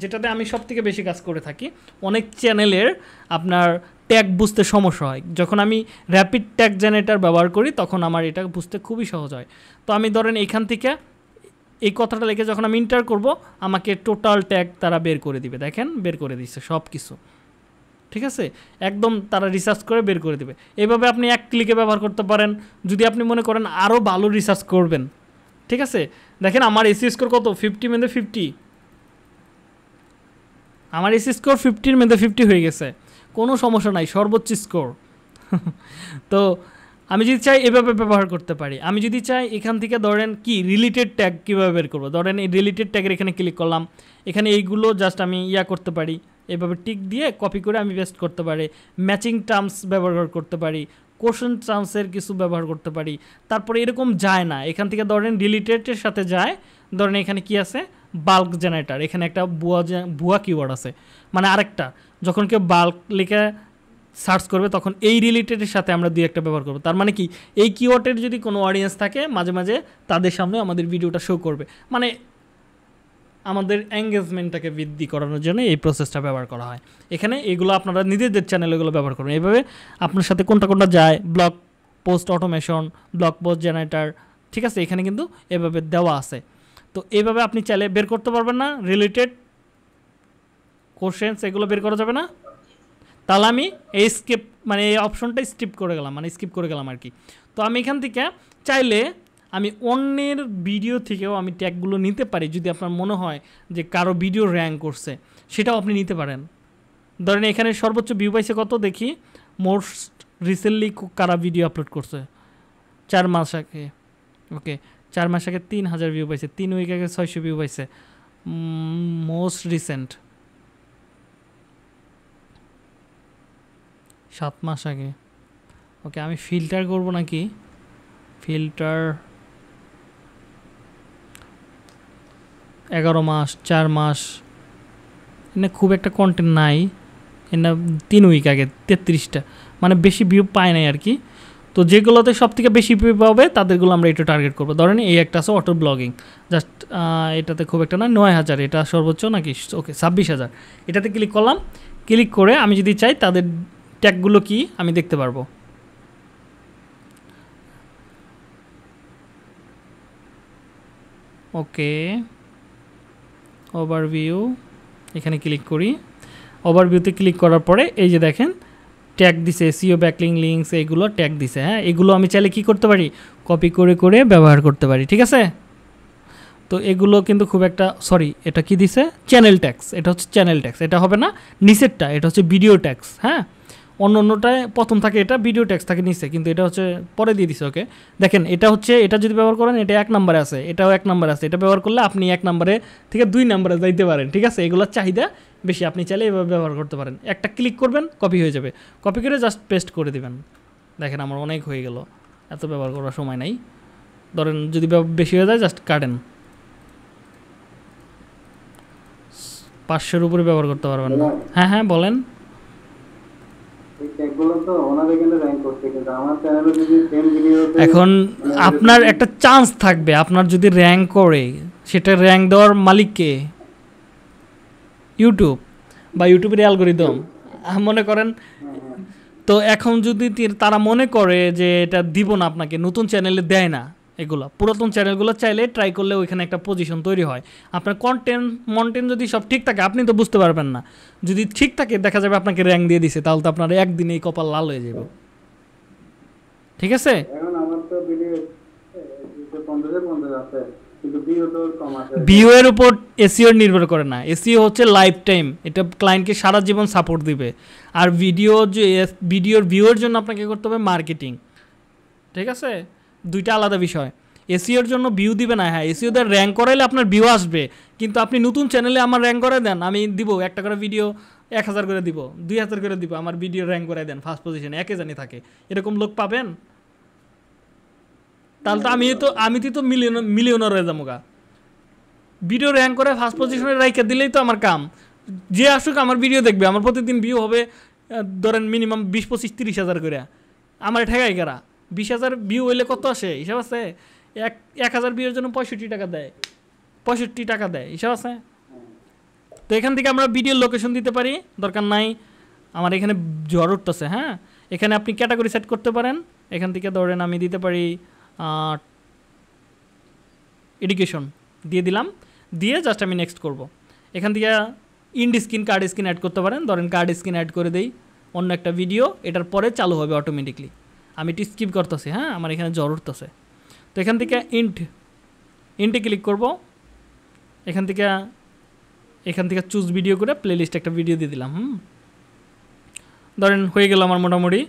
যেটাতে আমি সব থেকে বেশি কাজ করে থাকি অনেক চ্যানেলের আপনার ট্যাগ বুঝতে সমস্যা হয় যখন আমি র্যাপিড ট্যাগ জেনারেটর ব্যবহার করি তখন আমার এটা বুঝতে খুবই সহজ হয় তো আমি ধরেন এখান থেকে এই কথাটা লিখে যখন আমি ইন্টার করব আমাকে টোটাল ট্যাগ তারা বের করে দিবে দেখেন বের করে দিচ্ছে সব কিছু ঠিক আছে একদম তারা রিসার্চ করে বের করে দেবে এভাবে আপনি এক ক্লিকে ব্যবহার করতে পারেন যদি আপনি মনে করেন আরও ভালো রিসার্চ করবেন ঠিক আছে দেখেন আমার এসি স্কোর কত ফিফটি মেদে ফিফটি আমার এসি স্কোর ফিফটির মেদে ফিফটি হয়ে গেছে কোনো সমস্যা নাই সর্বোচ্চ স্কোর তো আমি যদি চাই এভাবে ব্যবহার করতে পারি আমি যদি চাই এখান থেকে ধরেন কি রিলেটেড ট্যাগ কীভাবে বের করবো ধরেন এই রিলেটেড ট্যাগের এখানে ক্লিক করলাম এখানে এইগুলো জাস্ট আমি ইয়া করতে পারি এভাবে টিক দিয়ে কপি করে আমি বেস্ট করতে পারি ম্যাচিং টার্মস ব্যবহার করতে পারি কোশ্চেন টার্মসের কিছু ব্যবহার করতে পারি তারপরে এরকম যায় না এখান থেকে ধরেন রিলেটেডের সাথে যায় ধরেন এখানে কি আছে বাল্ক জেনারেটার এখানে একটা ভুয়া ভুয়া কিওয়ার্ড আছে মানে আরেকটা যখন কেউ বাল্ক লিখে সার্চ করবে তখন এই রিলেটেডের সাথে আমরা দুই একটা ব্যবহার করবো তার মানে কি এই কিওয়ার্ডের যদি কোনো অডিয়েন্স থাকে মাঝে মাঝে তাদের সামনে আমাদের ভিডিওটা শো করবে মানে আমাদের এঙ্গেজমেন্টটাকে বৃদ্ধি করানোর জন্য এই প্রসেসটা ব্যবহার করা হয় এখানে এগুলো আপনারা নিজেদের চ্যানেলগুলো ব্যবহার করবেন এইভাবে আপনার সাথে কোনটা কোনটা যায় blog post automation blog post generator ঠিক আছে এখানে কিন্তু এভাবে দেওয়া আছে তো এইভাবে আপনি চাইলে বের করতে পারবেন না রিলেটেড কোশ্চেন্স এগুলো বের করা যাবে না তাহলে আমি এই স্কিপ মানে এই অপশনটা স্কিপ করে গেলাম মানে স্কিপ করে গেলাম আর কি তো আমি এখান থেকে চাইলে আমি অন্যের ভিডিও থেকেও আমি ট্যাগগুলো নিতে পারি যদি আপনার মনে হয় যে কারো ভিডিও র্যাঙ্ক করছে সেটাও আপনি নিতে পারেন ধরেন এখানে সর্বোচ্চ ভিউ পাইছে কত দেখি মোস্ট রিসেন্টলি কারা ভিডিও আপলোড করছে চার মাস আগে ওকে চার মাস আগে তিন হাজার ভিউ পাইছে তিন উইক আগে ছয়শো ভিউ পাইছে মোস্ট রিসেন্ট সাত মাস আগে ওকে আমি ফিল্টার করব নাকি ফিল্টার এগারো মাস চার মাস এনে খুব একটা কন্টেন্ট নাই এনে তিন উইক আগে তেত্রিশটা মানে বেশি ভিউ পায় নাই আর কি তো যেগুলোতে সব থেকে বেশি ভিউ পাবে তাদেরগুলো আমরা একটু টার্গেট করবো ধরেন এই একটা আছে অটো ব্লগিং জাস্ট এটাতে খুব একটা নয় নয় হাজার এটা সর্বোচ্চ নাকি ওকে ছাব্বিশ হাজার এটাতে ক্লিক করলাম ক্লিক করে আমি যদি চাই তাদের ট্যাগগুলো কি আমি দেখতে পারবো ওকে ওভারভিউ এখানে ক্লিক করি ওভারভিউতে ক্লিক করার পরে এই যে দেখেন ট্যাগ দিছে সিও ব্যাকলিং লিঙ্কস এইগুলো ট্যাগ দিছে হ্যাঁ এগুলো আমি চাইলে কি করতে পারি কপি করে করে ব্যবহার করতে পারি ঠিক আছে তো এগুলো কিন্তু খুব একটা সরি এটা কি দিছে চ্যানেল ট্যাক্স এটা হচ্ছে চ্যানেল ট্যাক্স এটা হবে না নিচেরটা এটা হচ্ছে ভিডিও ট্যাক্স হ্যাঁ অন্য অন্যটায় প্রথম থাকে এটা ভিডিও ট্যাক্স থাকে নিচে কিন্তু এটা হচ্ছে পরে দিয়ে দিছে ওকে দেখেন এটা হচ্ছে এটা যদি ব্যবহার করেন এটা এক নাম্বারে আছে এটাও এক নাম্বার আছে এটা ব্যবহার করলে আপনি এক নাম্বারে থেকে দুই নাম্বারে যাইতে পারেন ঠিক আছে এগুলোর চাহিদা বেশি আপনি চাইলে এভাবে ব্যবহার করতে পারেন একটা ক্লিক করবেন কপি হয়ে যাবে কপি করে জাস্ট পেস্ট করে দেবেন দেখেন আমার অনেক হয়ে গেল এত ব্যবহার করার সময় নাই ধরেন যদি বেশি হয়ে যায় জাস্ট কাটেন পাঁচশোর উপরে ব্যবহার করতে পারবেন না হ্যাঁ হ্যাঁ বলেন এখন মানে আপনার একটা চান্স থাকবে আপনার যদি র্যাঙ্ক করে সেটা র্যাঙ্ক দেওয়ার মালিককে ইউটিউব বা ইউটিউবের অ্যালগোরিদম মনে করেন হ্যাঁ, হ্যাঁ। তো এখন যদি তারা মনে করে যে এটা দিব না আপনাকে নতুন চ্যানেলে দেয় না এগুলো পুরাতন চ্যানেলগুলো চাইলে ট্রাই করলে ওইখানে একটা পজিশন তৈরি হয় আপনার কন্টেন্ট মন্টেন্ট যদি সব ঠিক থাকে আপনি তো বুঝতে পারবেন না যদি ঠিক থাকে দেখা যাবে আপনাকে র্যাঙ্ক দিয়ে দিছে তাহলে তো আপনার এই কপাল লাল হয়ে যাবে ঠিক আছে ভিউ এর উপর এসিও e নির্ভর করে না এসিও e হচ্ছে লাইফ টাইম এটা ক্লায়েন্টকে সারা জীবন সাপোর্ট দিবে আর ভিডিও যে ভিডিওর ভিউয়ের জন্য আপনাকে করতে হবে মার্কেটিং ঠিক আছে দুইটা আলাদা বিষয় e এসিওর জন্য ভিউ দিবে না হ্যাঁ এসিওদের e র্যাঙ্ক করাইলে আপনার ভিউ আসবে কিন্তু আপনি নতুন চ্যানেলে আমার র্যাঙ্ক করে দেন আমি দিব একটা করে ভিডিও এক হাজার করে দিব দুই হাজার করে দিব আমার ভিডিও র্যাঙ্ক করে দেন ফার্স্ট পজিশনে একে জানি থাকে এরকম লোক পাবেন তাহলে তো আমি তো আমি তো মিলিয়ন মিলিয়নার হয়ে যাবো গা ভিডিও র্যাঙ্ক করে ফার্স্ট পজিশনে রাইকে দিলেই তো আমার কাম যে আসুক আমার ভিডিও দেখবে আমার প্রতিদিন ভিউ হবে ধরেন মিনিমাম বিশ পঁচিশ তিরিশ হাজার করে আমার ঠেকাই কারা বিশ হাজার ভিউ হইলে কত আসে হিসাব আছে এক এক হাজার ভিউর জন্য পঁয়ষট্টি টাকা দেয় পঁয়ষট্টি টাকা দেয় হিসাব আছে তো এখান থেকে আমরা ভিডিওর লোকেশন দিতে পারি দরকার নাই আমার এখানে জ্বর উঠতেছে হ্যাঁ এখানে আপনি ক্যাটাগরি সেট করতে পারেন এখান থেকে ধরেন আমি দিতে পারি এডুকেশন দিয়ে দিলাম দিয়ে জাস্ট আমি নেক্সট করব। এখান থেকে end screen card screen add করতে পারেন ধরেন কার্ড স্ক্রিন অ্যাড করে দেই অন্য একটা ভিডিও এটার পরে চালু হবে অটোমেটিকলি আমি এটি স্কিপ করতেছি হ্যাঁ আমার এখানে জ্বর উঠতেছে তো এখান থেকে ইন্ট ইন্টে ক্লিক করব এখান থেকে এখান থেকে চুজ ভিডিও করে প্লেলিস্ট একটা ভিডিও দিয়ে দিলাম হুম ধরেন হয়ে গেল আমার মোটামুটি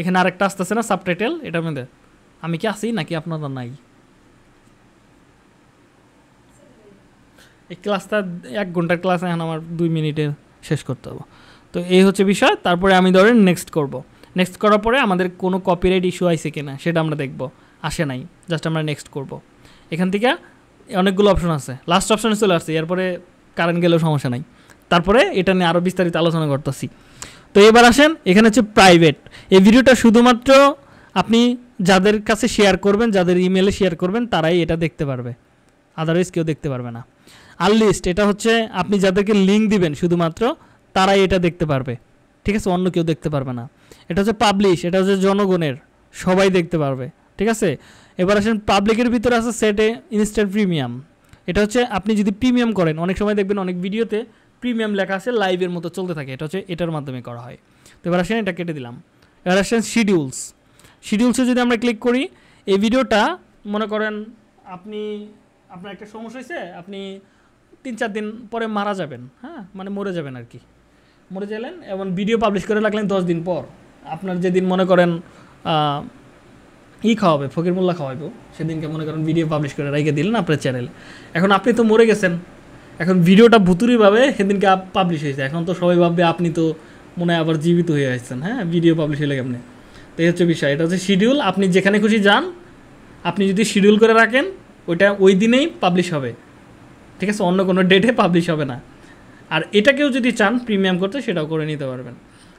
এখানে আরেকটা আসতেছে না সাবটাইটেল এটার মধ্যে আমি কি আছি নাকি আপনারা নাই এই ক্লাসটা এক ঘন্টার ক্লাস এখন আমার দুই মিনিটে শেষ করতে হবে তো এই হচ্ছে বিষয় তারপরে আমি ধরেন নেক্সট করব নেক্সট করার পরে আমাদের কোনো কপিরাইট ইস্যু আছে কিনা সেটা আমরা দেখব আসে নাই জাস্ট আমরা নেক্সট করব এখান থেকে অনেকগুলো অপশন আছে লাস্ট অপশানে চলে আসছে এরপরে কারেন্ট গেলেও সমস্যা নাই তারপরে এটা নিয়ে আরও বিস্তারিত আলোচনা করতেছি তো এবার আসেন এখানে হচ্ছে প্রাইভেট এই ভিডিওটা শুধুমাত্র আপনি যাদের কাছে শেয়ার করবেন যাদের ইমেলে শেয়ার করবেন তারাই এটা দেখতে পারবে আদারওয়াইজ কেউ দেখতে পারবে না আর লিস্ট এটা হচ্ছে আপনি যাদেরকে লিঙ্ক দিবেন শুধুমাত্র তারাই এটা দেখতে পারবে ঠিক আছে অন্য কেউ দেখতে পারবে না এটা হচ্ছে পাবলিশ এটা হচ্ছে জনগণের সবাই দেখতে পারবে ঠিক আছে এবার আসেন পাবলিকের ভিতরে আছে সেটে ইনস্ট্যান্ট প্রিমিয়াম এটা হচ্ছে আপনি যদি প্রিমিয়াম করেন অনেক সময় দেখবেন অনেক ভিডিওতে প্রিমিয়াম লেখা আছে লাইভের মতো চলতে থাকে এটা হচ্ছে এটার মাধ্যমে করা হয় তো এবার আসেন এটা কেটে দিলাম এবার আসেন শিডিউলস শিডিউলসে যদি আমরা ক্লিক করি এই ভিডিওটা মনে করেন আপনি আপনার একটা সমস্যা হয়েছে আপনি তিন চার দিন পরে মারা যাবেন হ্যাঁ মানে মরে যাবেন আর কি মরে গেলেন এবং ভিডিও পাবলিশ করে রাখলেন দশ দিন পর আপনার যেদিন মনে করেন ই খাওয়াবে ফকির মোল্লা খাওয়াবে সেদিনকে মনে করেন ভিডিও পাবলিশ করে রেখে দিলেন আপনার চ্যানেল এখন আপনি তো মরে গেছেন এখন ভিডিওটা ভুতুরিভাবে সেদিনকে পাবলিশ হয়েছে এখন তো সবাই ভাববে আপনি তো মনে হয় আবার জীবিত হয়ে আসছেন হ্যাঁ ভিডিও পাবলিশ হলে আপনি তো এই হচ্ছে বিষয় এটা হচ্ছে শিডিউল আপনি যেখানে খুশি যান আপনি যদি শিডিউল করে রাখেন ওইটা ওই দিনেই পাবলিশ হবে ঠিক আছে অন্য কোনো ডেটে পাবলিশ হবে না আর এটাকেও যদি চান প্রিমিয়াম করতে সেটাও করে নিতে পারবেন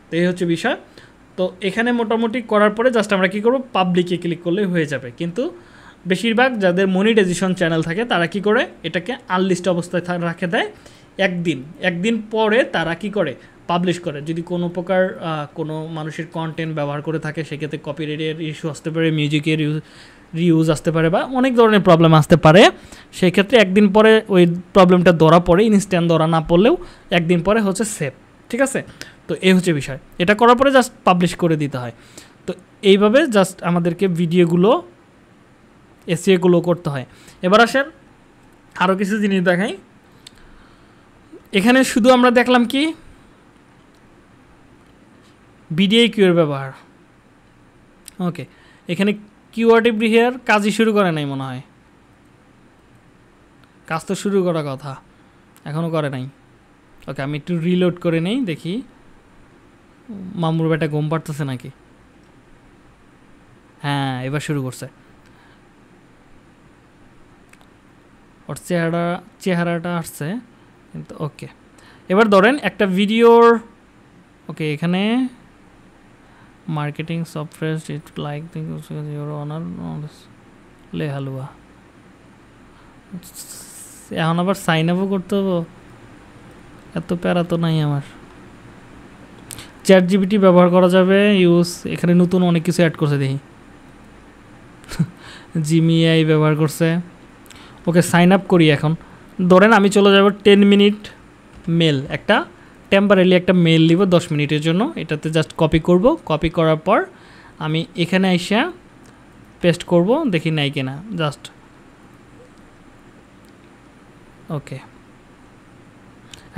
তো এই হচ্ছে বিষয় তো এখানে মোটামুটি করার পরে জাস্ট আমরা কী করবো পাবলিকে ক্লিক করলে হয়ে যাবে কিন্তু বেশিরভাগ যাদের মনিটাইজেশন চ্যানেল থাকে তারা কি করে এটাকে আনলিস্ট অবস্থায় রাখে দেয় একদিন একদিন পরে তারা কি করে পাবলিশ করে যদি কোনো প্রকার কোনো মানুষের কন্টেন্ট ব্যবহার করে থাকে সেক্ষেত্রে কপিরাইটের ইস্যু আসতে পারে মিউজিকের রিউজ আসতে পারে বা অনেক ধরনের প্রবলেম আসতে পারে সেক্ষেত্রে একদিন পরে ওই প্রবলেমটা ধরা পড়ে ইনস্ট্যান্ট ধরা না পড়লেও একদিন পরে হচ্ছে সেভ ঠিক আছে তো এই হচ্ছে বিষয় এটা করার পরে জাস্ট পাবলিশ করে দিতে হয় তো এইভাবে জাস্ট আমাদেরকে ভিডিওগুলো এসিএগুলো করতে হয় এবার আসেন আরও কিছু জিনিস দেখাই এখানে শুধু আমরা দেখলাম কি বিডিআই কিউর ব্যবহার ওকে এখানে কিউআরটিভ রিহেয়ার কাজই শুরু করে নাই মনে হয় কাজ তো শুরু করা কথা এখনও করে নাই ওকে আমি একটু রিলোড করে নেই দেখি মামুর বেটা গম পারতেছে নাকি হ্যাঁ এবার শুরু করছে ওর চেহারা চেহারাটা আসছে কিন্তু ওকে এবার ধরেন একটা ভিডিওর ওকে এখানে marketing suppressed it like the your honor লে হালুয়া এখন আবার সাইন আপও করতে হবো এত প্যারা তো নাই আমার চ্যাট জিবিটি ব্যবহার করা যাবে ইউজ এখানে নতুন অনেক কিছু অ্যাড করছে দেখি আই ব্যবহার করছে ওকে সাইন আপ করি এখন ধরেন আমি চলে যাব টেন মিনিট মেল একটা টেম্পারেলি একটা মেল দিব দশ মিনিটের জন্য এটাতে জাস্ট কপি করব কপি করার পর আমি এখানে এসে পেস্ট করব দেখি নাই কিনা জাস্ট ওকে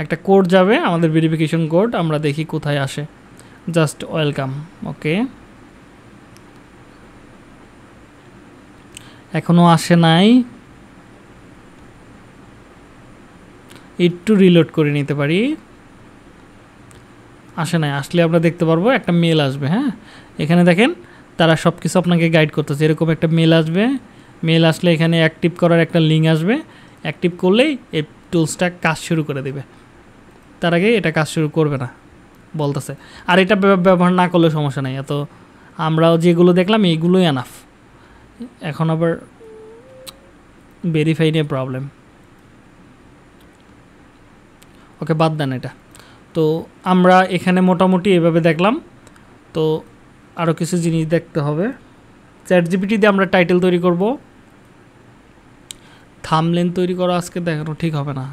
একটা কোড যাবে আমাদের ভেরিফিকেশন কোড আমরা দেখি কোথায় আসে জাস্ট ওয়েলকাম ওকে এখনও আসে নাই একটু রিলোড করে নিতে পারি আসে নাই আসলে আমরা দেখতে পারবো একটা মেল আসবে হ্যাঁ এখানে দেখেন তারা সব কিছু আপনাকে গাইড করতেছে এরকম একটা মেল আসবে মেল আসলে এখানে অ্যাক্টিভ করার একটা লিঙ্ক আসবে অ্যাক্টিভ করলেই এই টুলসটা কাজ শুরু করে দেবে তার আগে এটা কাজ শুরু করবে না বলতেছে আর এটা ব্যবহার না করলে সমস্যা নাই এত আমরাও যেগুলো দেখলাম এইগুলোই আনাফ এখন আবার ভেরিফাই নিয়ে প্রবলেম ওকে বাদ দেন এটা তো আমরা এখানে মোটামুটি এভাবে দেখলাম তো আরও কিছু জিনিস দেখতে হবে চ্যাট জিপিটি দিয়ে আমরা টাইটেল তৈরি করব থামলেন তৈরি করা আজকে দেখানো ঠিক হবে না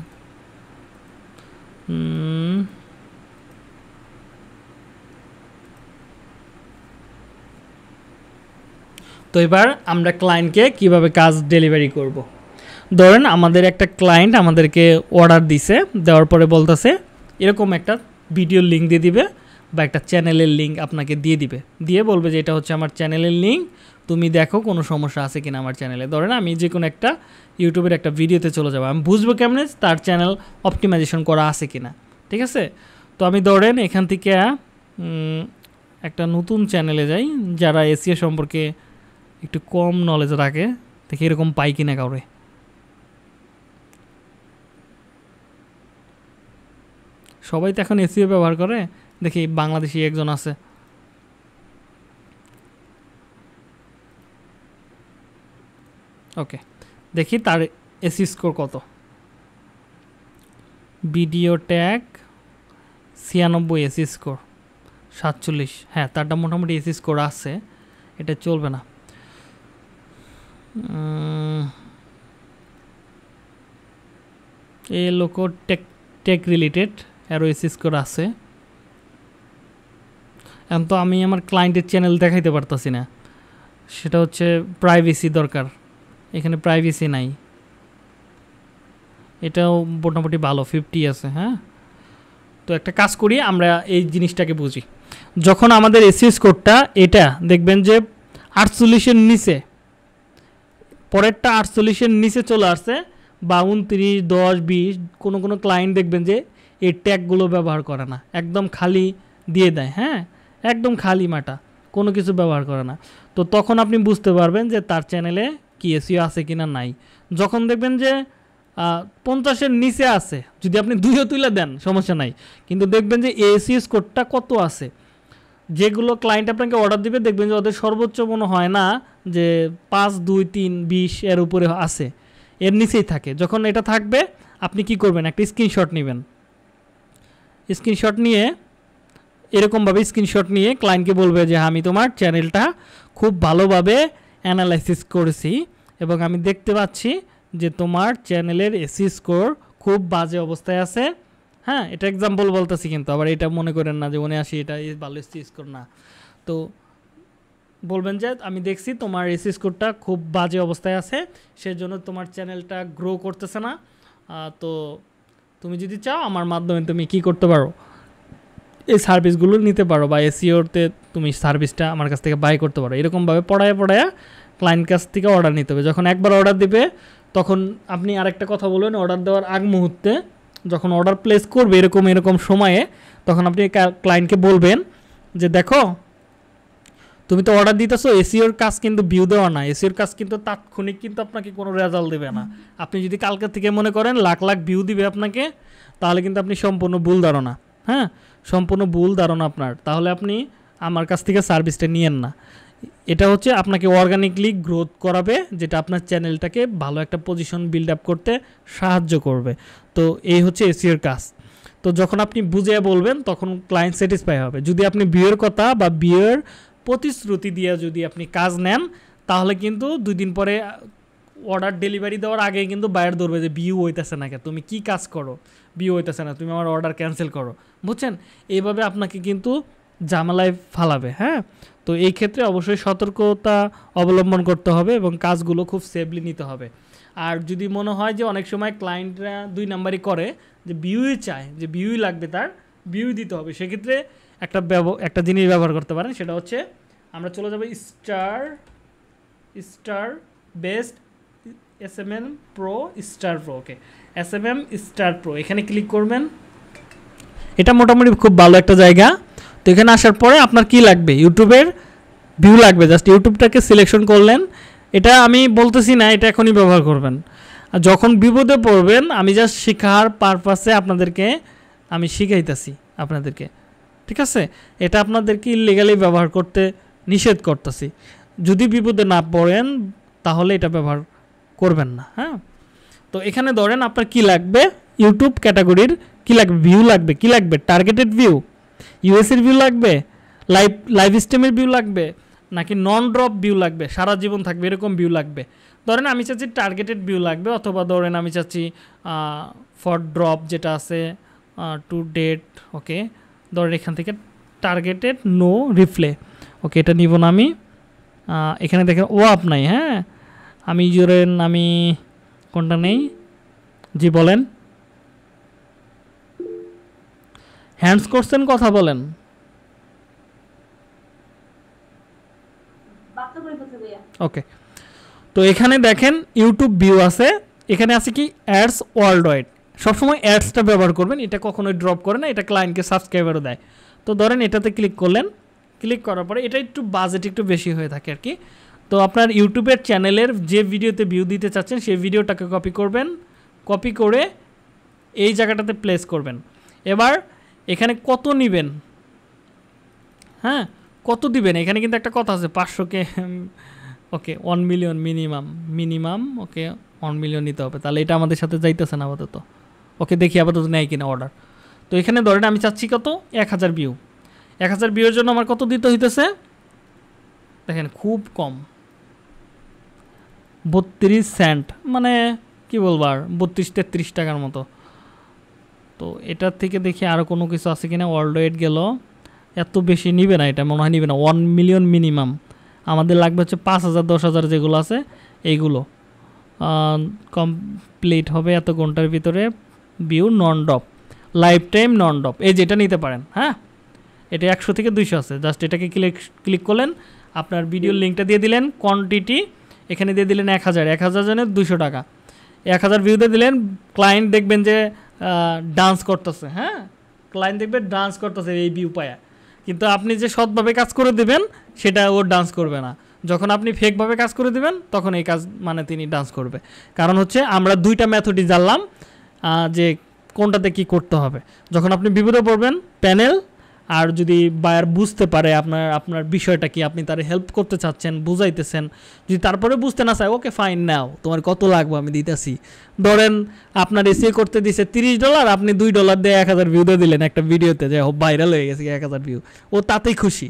তো এবার আমরা ক্লায়েন্টকে কিভাবে কাজ ডেলিভারি করব। ধরেন আমাদের একটা ক্লায়েন্ট আমাদেরকে অর্ডার দিছে দেওয়ার পরে বলতেছে এরকম একটা ভিডিওর লিঙ্ক দিয়ে দিবে বা একটা চ্যানেলের লিঙ্ক আপনাকে দিয়ে দিবে দিয়ে বলবে যে এটা হচ্ছে আমার চ্যানেলের লিঙ্ক তুমি দেখো কোনো সমস্যা আছে কিনা আমার চ্যানেলে ধরেন আমি যে কোনো একটা ইউটিউবের একটা ভিডিওতে চলে যাবো আমি বুঝবো কেমনে তার চ্যানেল অপটিমাইজেশন করা আছে কিনা ঠিক আছে তো আমি ধরেন এখান থেকে একটা নতুন চ্যানেলে যাই যারা এসিও সম্পর্কে একটু কম নলেজ রাখে দেখি এরকম পাই কিনা কাউরে সবাই তো এখন এসিও ব্যবহার করে দেখি বাংলাদেশি একজন আছে ওকে দেখি তার এসি স্কোর কত ভিডিও ট্যাগ ছিয়ানব্বই এসি স্কোর সাতচল্লিশ হ্যাঁ তারটা মোটামুটি এসি স্কোর আছে এটা চলবে না এ লোক টেক টেক রিলেটেড অ্যারো স্কোর আছে এখন তো আমি আমার ক্লায়েন্টের চ্যানেল দেখাইতে পারতাছি না সেটা হচ্ছে প্রাইভেসি দরকার এখানে প্রাইভেসি নাই এটাও মোটামুটি ভালো ফিফটি আছে হ্যাঁ তো একটা কাজ করি আমরা এই জিনিসটাকে বুঝি যখন আমাদের এসি স্কোরটা এটা দেখবেন যে আটচল্লিশের নিচে পরেরটা আটচল্লিশের নিচে চলে আসছে বা উনত্রিশ দশ বিশ কোনো কোনো ক্লায়েন্ট দেখবেন যে এই ট্যাগগুলো ব্যবহার করে না একদম খালি দিয়ে দেয় হ্যাঁ একদম খালি মাটা কোনো কিছু ব্যবহার করে না তো তখন আপনি বুঝতে পারবেন যে তার চ্যানেলে কি এসিও আছে কি না নাই যখন দেখবেন যে পঞ্চাশের নিচে আছে যদি আপনি দুইও তুলে দেন সমস্যা নাই কিন্তু দেখবেন যে এসি স্কোরটা কত আছে যেগুলো ক্লায়েন্ট আপনাকে অর্ডার দিবে দেখবেন যে ওদের সর্বোচ্চ মনে হয় না যে পাঁচ দুই তিন বিশ এর উপরে আছে এর নিচেই থাকে যখন এটা থাকবে আপনি কি করবেন একটা স্ক্রিনশট নেবেন স্ক্রিনশট নিয়ে এরকমভাবে স্ক্রিনশট নিয়ে ক্লায়েন্টকে বলবে যে আমি তোমার চ্যানেলটা খুব ভালোভাবে অ্যানালাইসিস করেছি এবং আমি দেখতে পাচ্ছি যে তোমার চ্যানেলের এসি স্কোর খুব বাজে অবস্থায় আছে হ্যাঁ এটা এক্সাম্পল বলতেছি কিন্তু আবার এটা মনে করেন না যে মনে আসি এটা ভালো এসি স্কোর না তো বলবেন যে আমি দেখছি তোমার এসি স্কোরটা খুব বাজে অবস্থায় আছে সেজন্য তোমার চ্যানেলটা গ্রো করতেছে না তো তুমি যদি চাও আমার মাধ্যমে তুমি কি করতে পারো এই সার্ভিসগুলো নিতে পারো বা এসিওরতে তুমি সার্ভিসটা আমার কাছ থেকে বাই করতে পারো এরকমভাবে পড়ায় পড়ায় ক্লায়েন্ট কাছ থেকে অর্ডার নিতে হবে যখন একবার অর্ডার দিবে তখন আপনি আরেকটা কথা বলবেন অর্ডার দেওয়ার আগ মুহূর্তে যখন অর্ডার প্লেস করবে এরকম এরকম সময়ে তখন আপনি ক্লায়েন্টকে বলবেন যে দেখো তুমি তো অর্ডার দিতেছো এসিওর e কাজ কিন্তু ভিউ দেওয়া না এসিওর e কাজ কিন্তু তাৎক্ষণিক কিন্তু আপনাকে কোনো রেজাল্ট দেবে না আপনি যদি কালকে থেকে মনে করেন লাখ লাখ ভিউ দিবে আপনাকে তাহলে কিন্তু আপনি সম্পূর্ণ ভুল ধারণা হ্যাঁ সম্পূর্ণ ভুল ধারণা আপনার তাহলে আপনি আমার কাছ থেকে সার্ভিসটা নিয়েন না এটা হচ্ছে আপনাকে অর্গানিকলি গ্রোথ করাবে যেটা আপনার চ্যানেলটাকে ভালো একটা পজিশন বিল্ড আপ করতে সাহায্য করবে তো এই হচ্ছে এসিওর e কাজ তো যখন আপনি বুঝে বলবেন তখন ক্লায়েন্ট স্যাটিসফাই হবে যদি আপনি বিয়ের কথা বা বিয়ের প্রতিশ্রুতি দিয়ে যদি আপনি কাজ নেন তাহলে কিন্তু দুই দিন পরে অর্ডার ডেলিভারি দেওয়ার আগে কিন্তু বাইরে ধরবে যে বিউ হইতেছে না কেন তুমি কি কাজ করো বিউ হইতেছে না তুমি আমার অর্ডার ক্যান্সেল করো বুঝছেন এইভাবে আপনাকে কিন্তু জামালায় ফালাবে হ্যাঁ তো এই ক্ষেত্রে অবশ্যই সতর্কতা অবলম্বন করতে হবে এবং কাজগুলো খুব সেফলি নিতে হবে আর যদি মনে হয় যে অনেক সময় ক্লায়েন্টরা দুই নাম্বারই করে যে বিউই চায় যে বিউই লাগবে তার বিউই দিতে হবে সেক্ষেত্রে একটা একটা জিনিস ব্যবহার করতে পারেন সেটা হচ্ছে আমরা চলে যাব star star best S M M pro star pro okay S M M star pro এখানে ক্লিক করবেন এটা মোটামুটি খুব ভালো একটা জায়গা তো এখানে আসার পরে আপনার কি লাগবে ইউটিউবের ভিউ লাগবে জাস্ট ইউটিউবটাকে সিলেকশন করলেন এটা আমি বলতেছি না এটা এখনই ব্যবহার করবেন আর যখন বিপদে পড়বেন আমি জাস্ট শেখার পারপাসে আপনাদেরকে আমি শিখাইতেছি আপনাদেরকে ঠিক আছে এটা আপনাদেরকে ইলিগালি ব্যবহার করতে নিষেধ করতেছি যদি বিপদে না পড়েন তাহলে এটা ব্যবহার করবেন না হ্যাঁ তো এখানে ধরেন আপনার কি লাগবে ইউটিউব ক্যাটাগরির কি লাগবে ভিউ লাগবে কি লাগবে টার্গেটেড ভিউ ইউএসের ভিউ লাগবে লাইভ লাইভ স্ট্রিমের ভিউ লাগবে নাকি নন ড্রপ ভিউ লাগবে সারা জীবন থাকবে এরকম ভিউ লাগবে ধরেন আমি চাচ্ছি টার্গেটেড ভিউ লাগবে অথবা ধরেন আমি চাচ্ছি ফর ড্রপ যেটা আছে টু ডেট ওকে ধরেন এখান থেকে টার্গেটেড নো রিপ্লে ওকে এটা নিব না আমি এখানে দেখেন ও আপ নাই হ্যাঁ আমি জোরেন আমি কোনটা নেই জি বলেন হ্যান্ডস করছেন কথা বলেন ওকে তো এখানে দেখেন ইউটিউব ভিউ আছে এখানে আছে কি অ্যাডস ওয়ার্ল্ড ওয়াইড সবসময় অ্যাডসটা ব্যবহার করবেন এটা কখনোই ড্রপ করে না এটা ক্লায়েন্টকে সাবস্ক্রাইবারও দেয় তো ধরেন এটাতে ক্লিক করলেন ক্লিক করার পরে এটা একটু বাজেট একটু বেশি হয়ে থাকে আর কি তো আপনার ইউটিউবের চ্যানেলের যে ভিডিওতে ভিউ দিতে চাচ্ছেন সেই ভিডিওটাকে কপি করবেন কপি করে এই জায়গাটাতে প্লেস করবেন এবার এখানে কত নিবেন হ্যাঁ কত দিবেন এখানে কিন্তু একটা কথা আছে পাঁচশোকে okay one million minimum minimum okay one million নিতে হবে তাহলে এটা আমাদের সাথে যাইতেছে না আপাতত ওকে দেখি আপাতত নেয় কিনা অর্ডার তো এখানে ধরেন আমি চাচ্ছি কত এক হাজার ভিউ এক হাজার বিউর জন্য আমার কত দিতে হইতেছে দেখেন খুব কম বত্রিশ সেন্ট মানে কি বলবো আর বত্রিশ তেত্রিশ টাকার মতো তো এটার থেকে দেখি আরও কোনো কিছু আছে কিনা ওয়ার্ল্ড ওয়েড গেল এত বেশি নিবে না এটা মনে হয় নিবে না ওয়ান মিলিয়ন মিনিমাম আমাদের লাগবে হচ্ছে পাঁচ হাজার দশ হাজার যেগুলো আছে এইগুলো কমপ্লিট হবে এত ঘন্টার ভিতরে view non drop lifetime non drop এই যেটা নিতে পারেন হ্যাঁ এটা একশো থেকে দুইশো আছে জাস্ট এটাকে ক্লিক ক্লিক করলেন আপনার ভিডিওর লিঙ্কটা দিয়ে দিলেন কোয়ান্টিটি এখানে দিয়ে দিলেন এক হাজার এক হাজার জনের দুশো টাকা এক হাজার ভিউতে দিলেন ক্লায়েন্ট দেখবেন যে ডান্স করতেছে হ্যাঁ ক্লায়েন্ট দেখবে ডান্স করতেছে এই ভিউ পায়া কিন্তু আপনি যে সৎভাবে কাজ করে দেবেন সেটা ও ডান্স করবে না যখন আপনি ফেকভাবে কাজ করে দেবেন তখন এই কাজ মানে তিনি ডান্স করবে কারণ হচ্ছে আমরা দুইটা মেথডই জানলাম যে কোনটাতে কি করতে হবে যখন আপনি বিপদে পড়বেন প্যানেল আর যদি বায়ার বুঝতে পারে আপনার আপনার বিষয়টা কি আপনি তার হেল্প করতে চাচ্ছেন বুঝাইতেছেন যদি তারপরে বুঝতে না চায় ওকে ফাইন নাও তোমার কত লাগবে আমি দিতেছি ধরেন আপনার এসে করতে দিছে তিরিশ ডলার আপনি দুই ডলার দিয়ে এক হাজার ভিউ দিয়ে দিলেন একটা ভিডিওতে যে হোক ভাইরাল হয়ে গেছে এক হাজার ভিউ ও তাতেই খুশি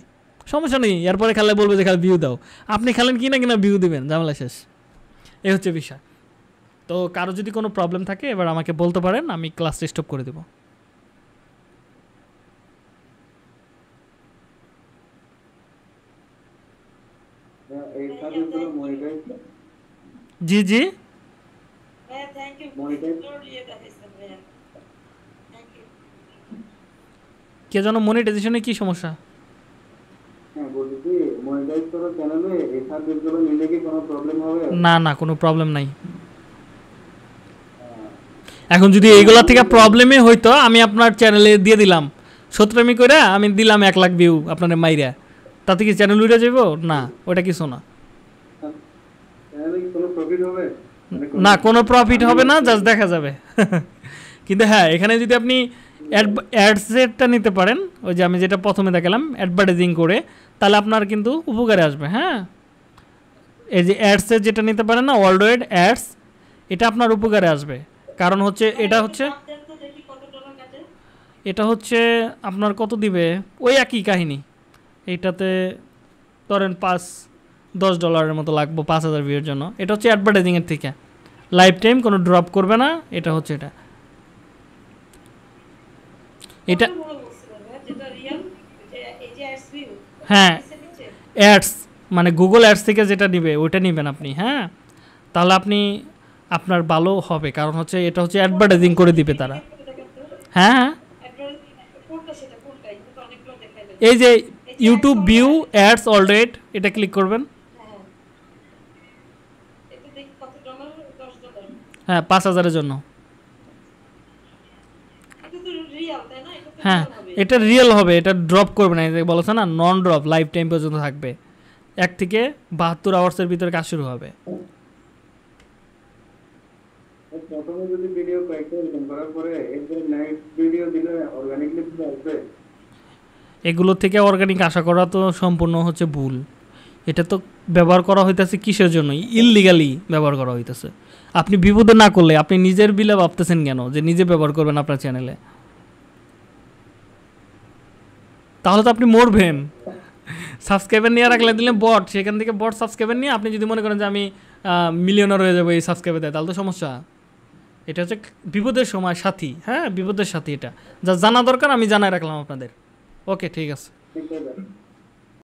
সমস্যা নেই এরপরে খেলে বলবে যে খালি ভিউ দাও আপনি খেলেন কি না কিনা ভিউ দিবেন ঝামেলা শেষ এই হচ্ছে বিষয় তো কারো যদি কোনো প্রবলেম থাকে এবার আমাকে বলতে পারেন আমি ক্লাস ডিস্টার্ব করে দেব হ্যাঁ, জি জি হ্যাঁ, হ্যাঁ। কে যেন মনিটাইজেশনে কি সমস্যা না না কোনো প্রবলেম নাই এখন যদি এইগুলা থেকে প্রবলেমে হইতো আমি আপনার চ্যানেলে দিয়ে দিলাম সত্রামি করে আমি দিলাম এক লাখ ভিউ আপনার মাইরা তাতে কি চ্যানেল উড়ে যাব না ওটা কিছু না না কোনো প্রফিট হবে না জাস্ট দেখা যাবে কিন্তু হ্যাঁ এখানে যদি আপনি অ্যাডসেটটা নিতে পারেন ওই যে আমি যেটা প্রথমে দেখালাম অ্যাডভার্টাইজিং করে তাহলে আপনার কিন্তু উপকারে আসবে হ্যাঁ এই যে অ্যাডসের যেটা নিতে পারেন না ওয়ার্ল্ড ওয়াইড অ্যাডস এটা আপনার উপকারে আসবে কারণ হচ্ছে এটা হচ্ছে এটা হচ্ছে আপনার কত দিবে ওই একই কাহিনী এইটাতে ধরেন পাঁচ দশ ডলারের মতো লাগবো পাঁচ হাজার ভিউর জন্য এটা হচ্ছে অ্যাডভার্টাইজিংয়ের থেকে লাইফ টাইম কোনো ড্রপ করবে না এটা হচ্ছে এটা এটা হ্যাঁ অ্যাডস মানে গুগল অ্যাডস থেকে যেটা নেবে ওইটা নেবেন আপনি হ্যাঁ তাহলে আপনি আপনার ভালো হবে কারণ হচ্ছে এটা হচ্ছে অ্যাডভার্টাইজিং করে দিবে তারা হ্যাঁ, হ্যাঁ। এই যে ইউটিউব ভিউ অ্যাডস অলরেড এটা ক্লিক করবেন হ্যাঁ পাঁচ হাজারের জন্য হ্যাঁ এটা রিয়েল হবে এটা ড্রপ করবে না বলেছে না নন ড্রপ লাইফ টাইম পর্যন্ত থাকবে এক থেকে বাহাত্তর আওয়ার্সের ভিতরে কাজ শুরু হবে প্রথমে যদি ভিডিও কয়েকটা এরকম করার পরে একবার নেক্সট ভিডিও দিলে অর্গানিকলি আসবে এগুলো থেকে অর্গানিক আশা করা তো সম্পূর্ণ হচ্ছে ভুল এটা তো ব্যবহার করা হইতেছে কিসের জন্য ইললিগালি ব্যবহার করা হইতেছে আপনি বিপদে না করলে আপনি নিজের বিলে ভাবতেছেন কেন যে নিজে ব্যবহার করবেন আপনার চ্যানেলে তাহলে তো আপনি মরবেন সাবস্ক্রাইবার নিয়ে রাখলে দিলেন বট সেখান থেকে বট সাবস্ক্রাইবার নিয়ে আপনি যদি মনে করেন যে আমি মিলিয়নার হয়ে যাবো এই সাবস্ক্রাইবার দেয় তাহলে তো সমস্যা এটা হচ্ছে বিপদের সময় সাথী হ্যাঁ বিপদের সাথী এটা যা জানা দরকার আমি জানাই রাখলাম আপনাদের ওকে ঠিক আছে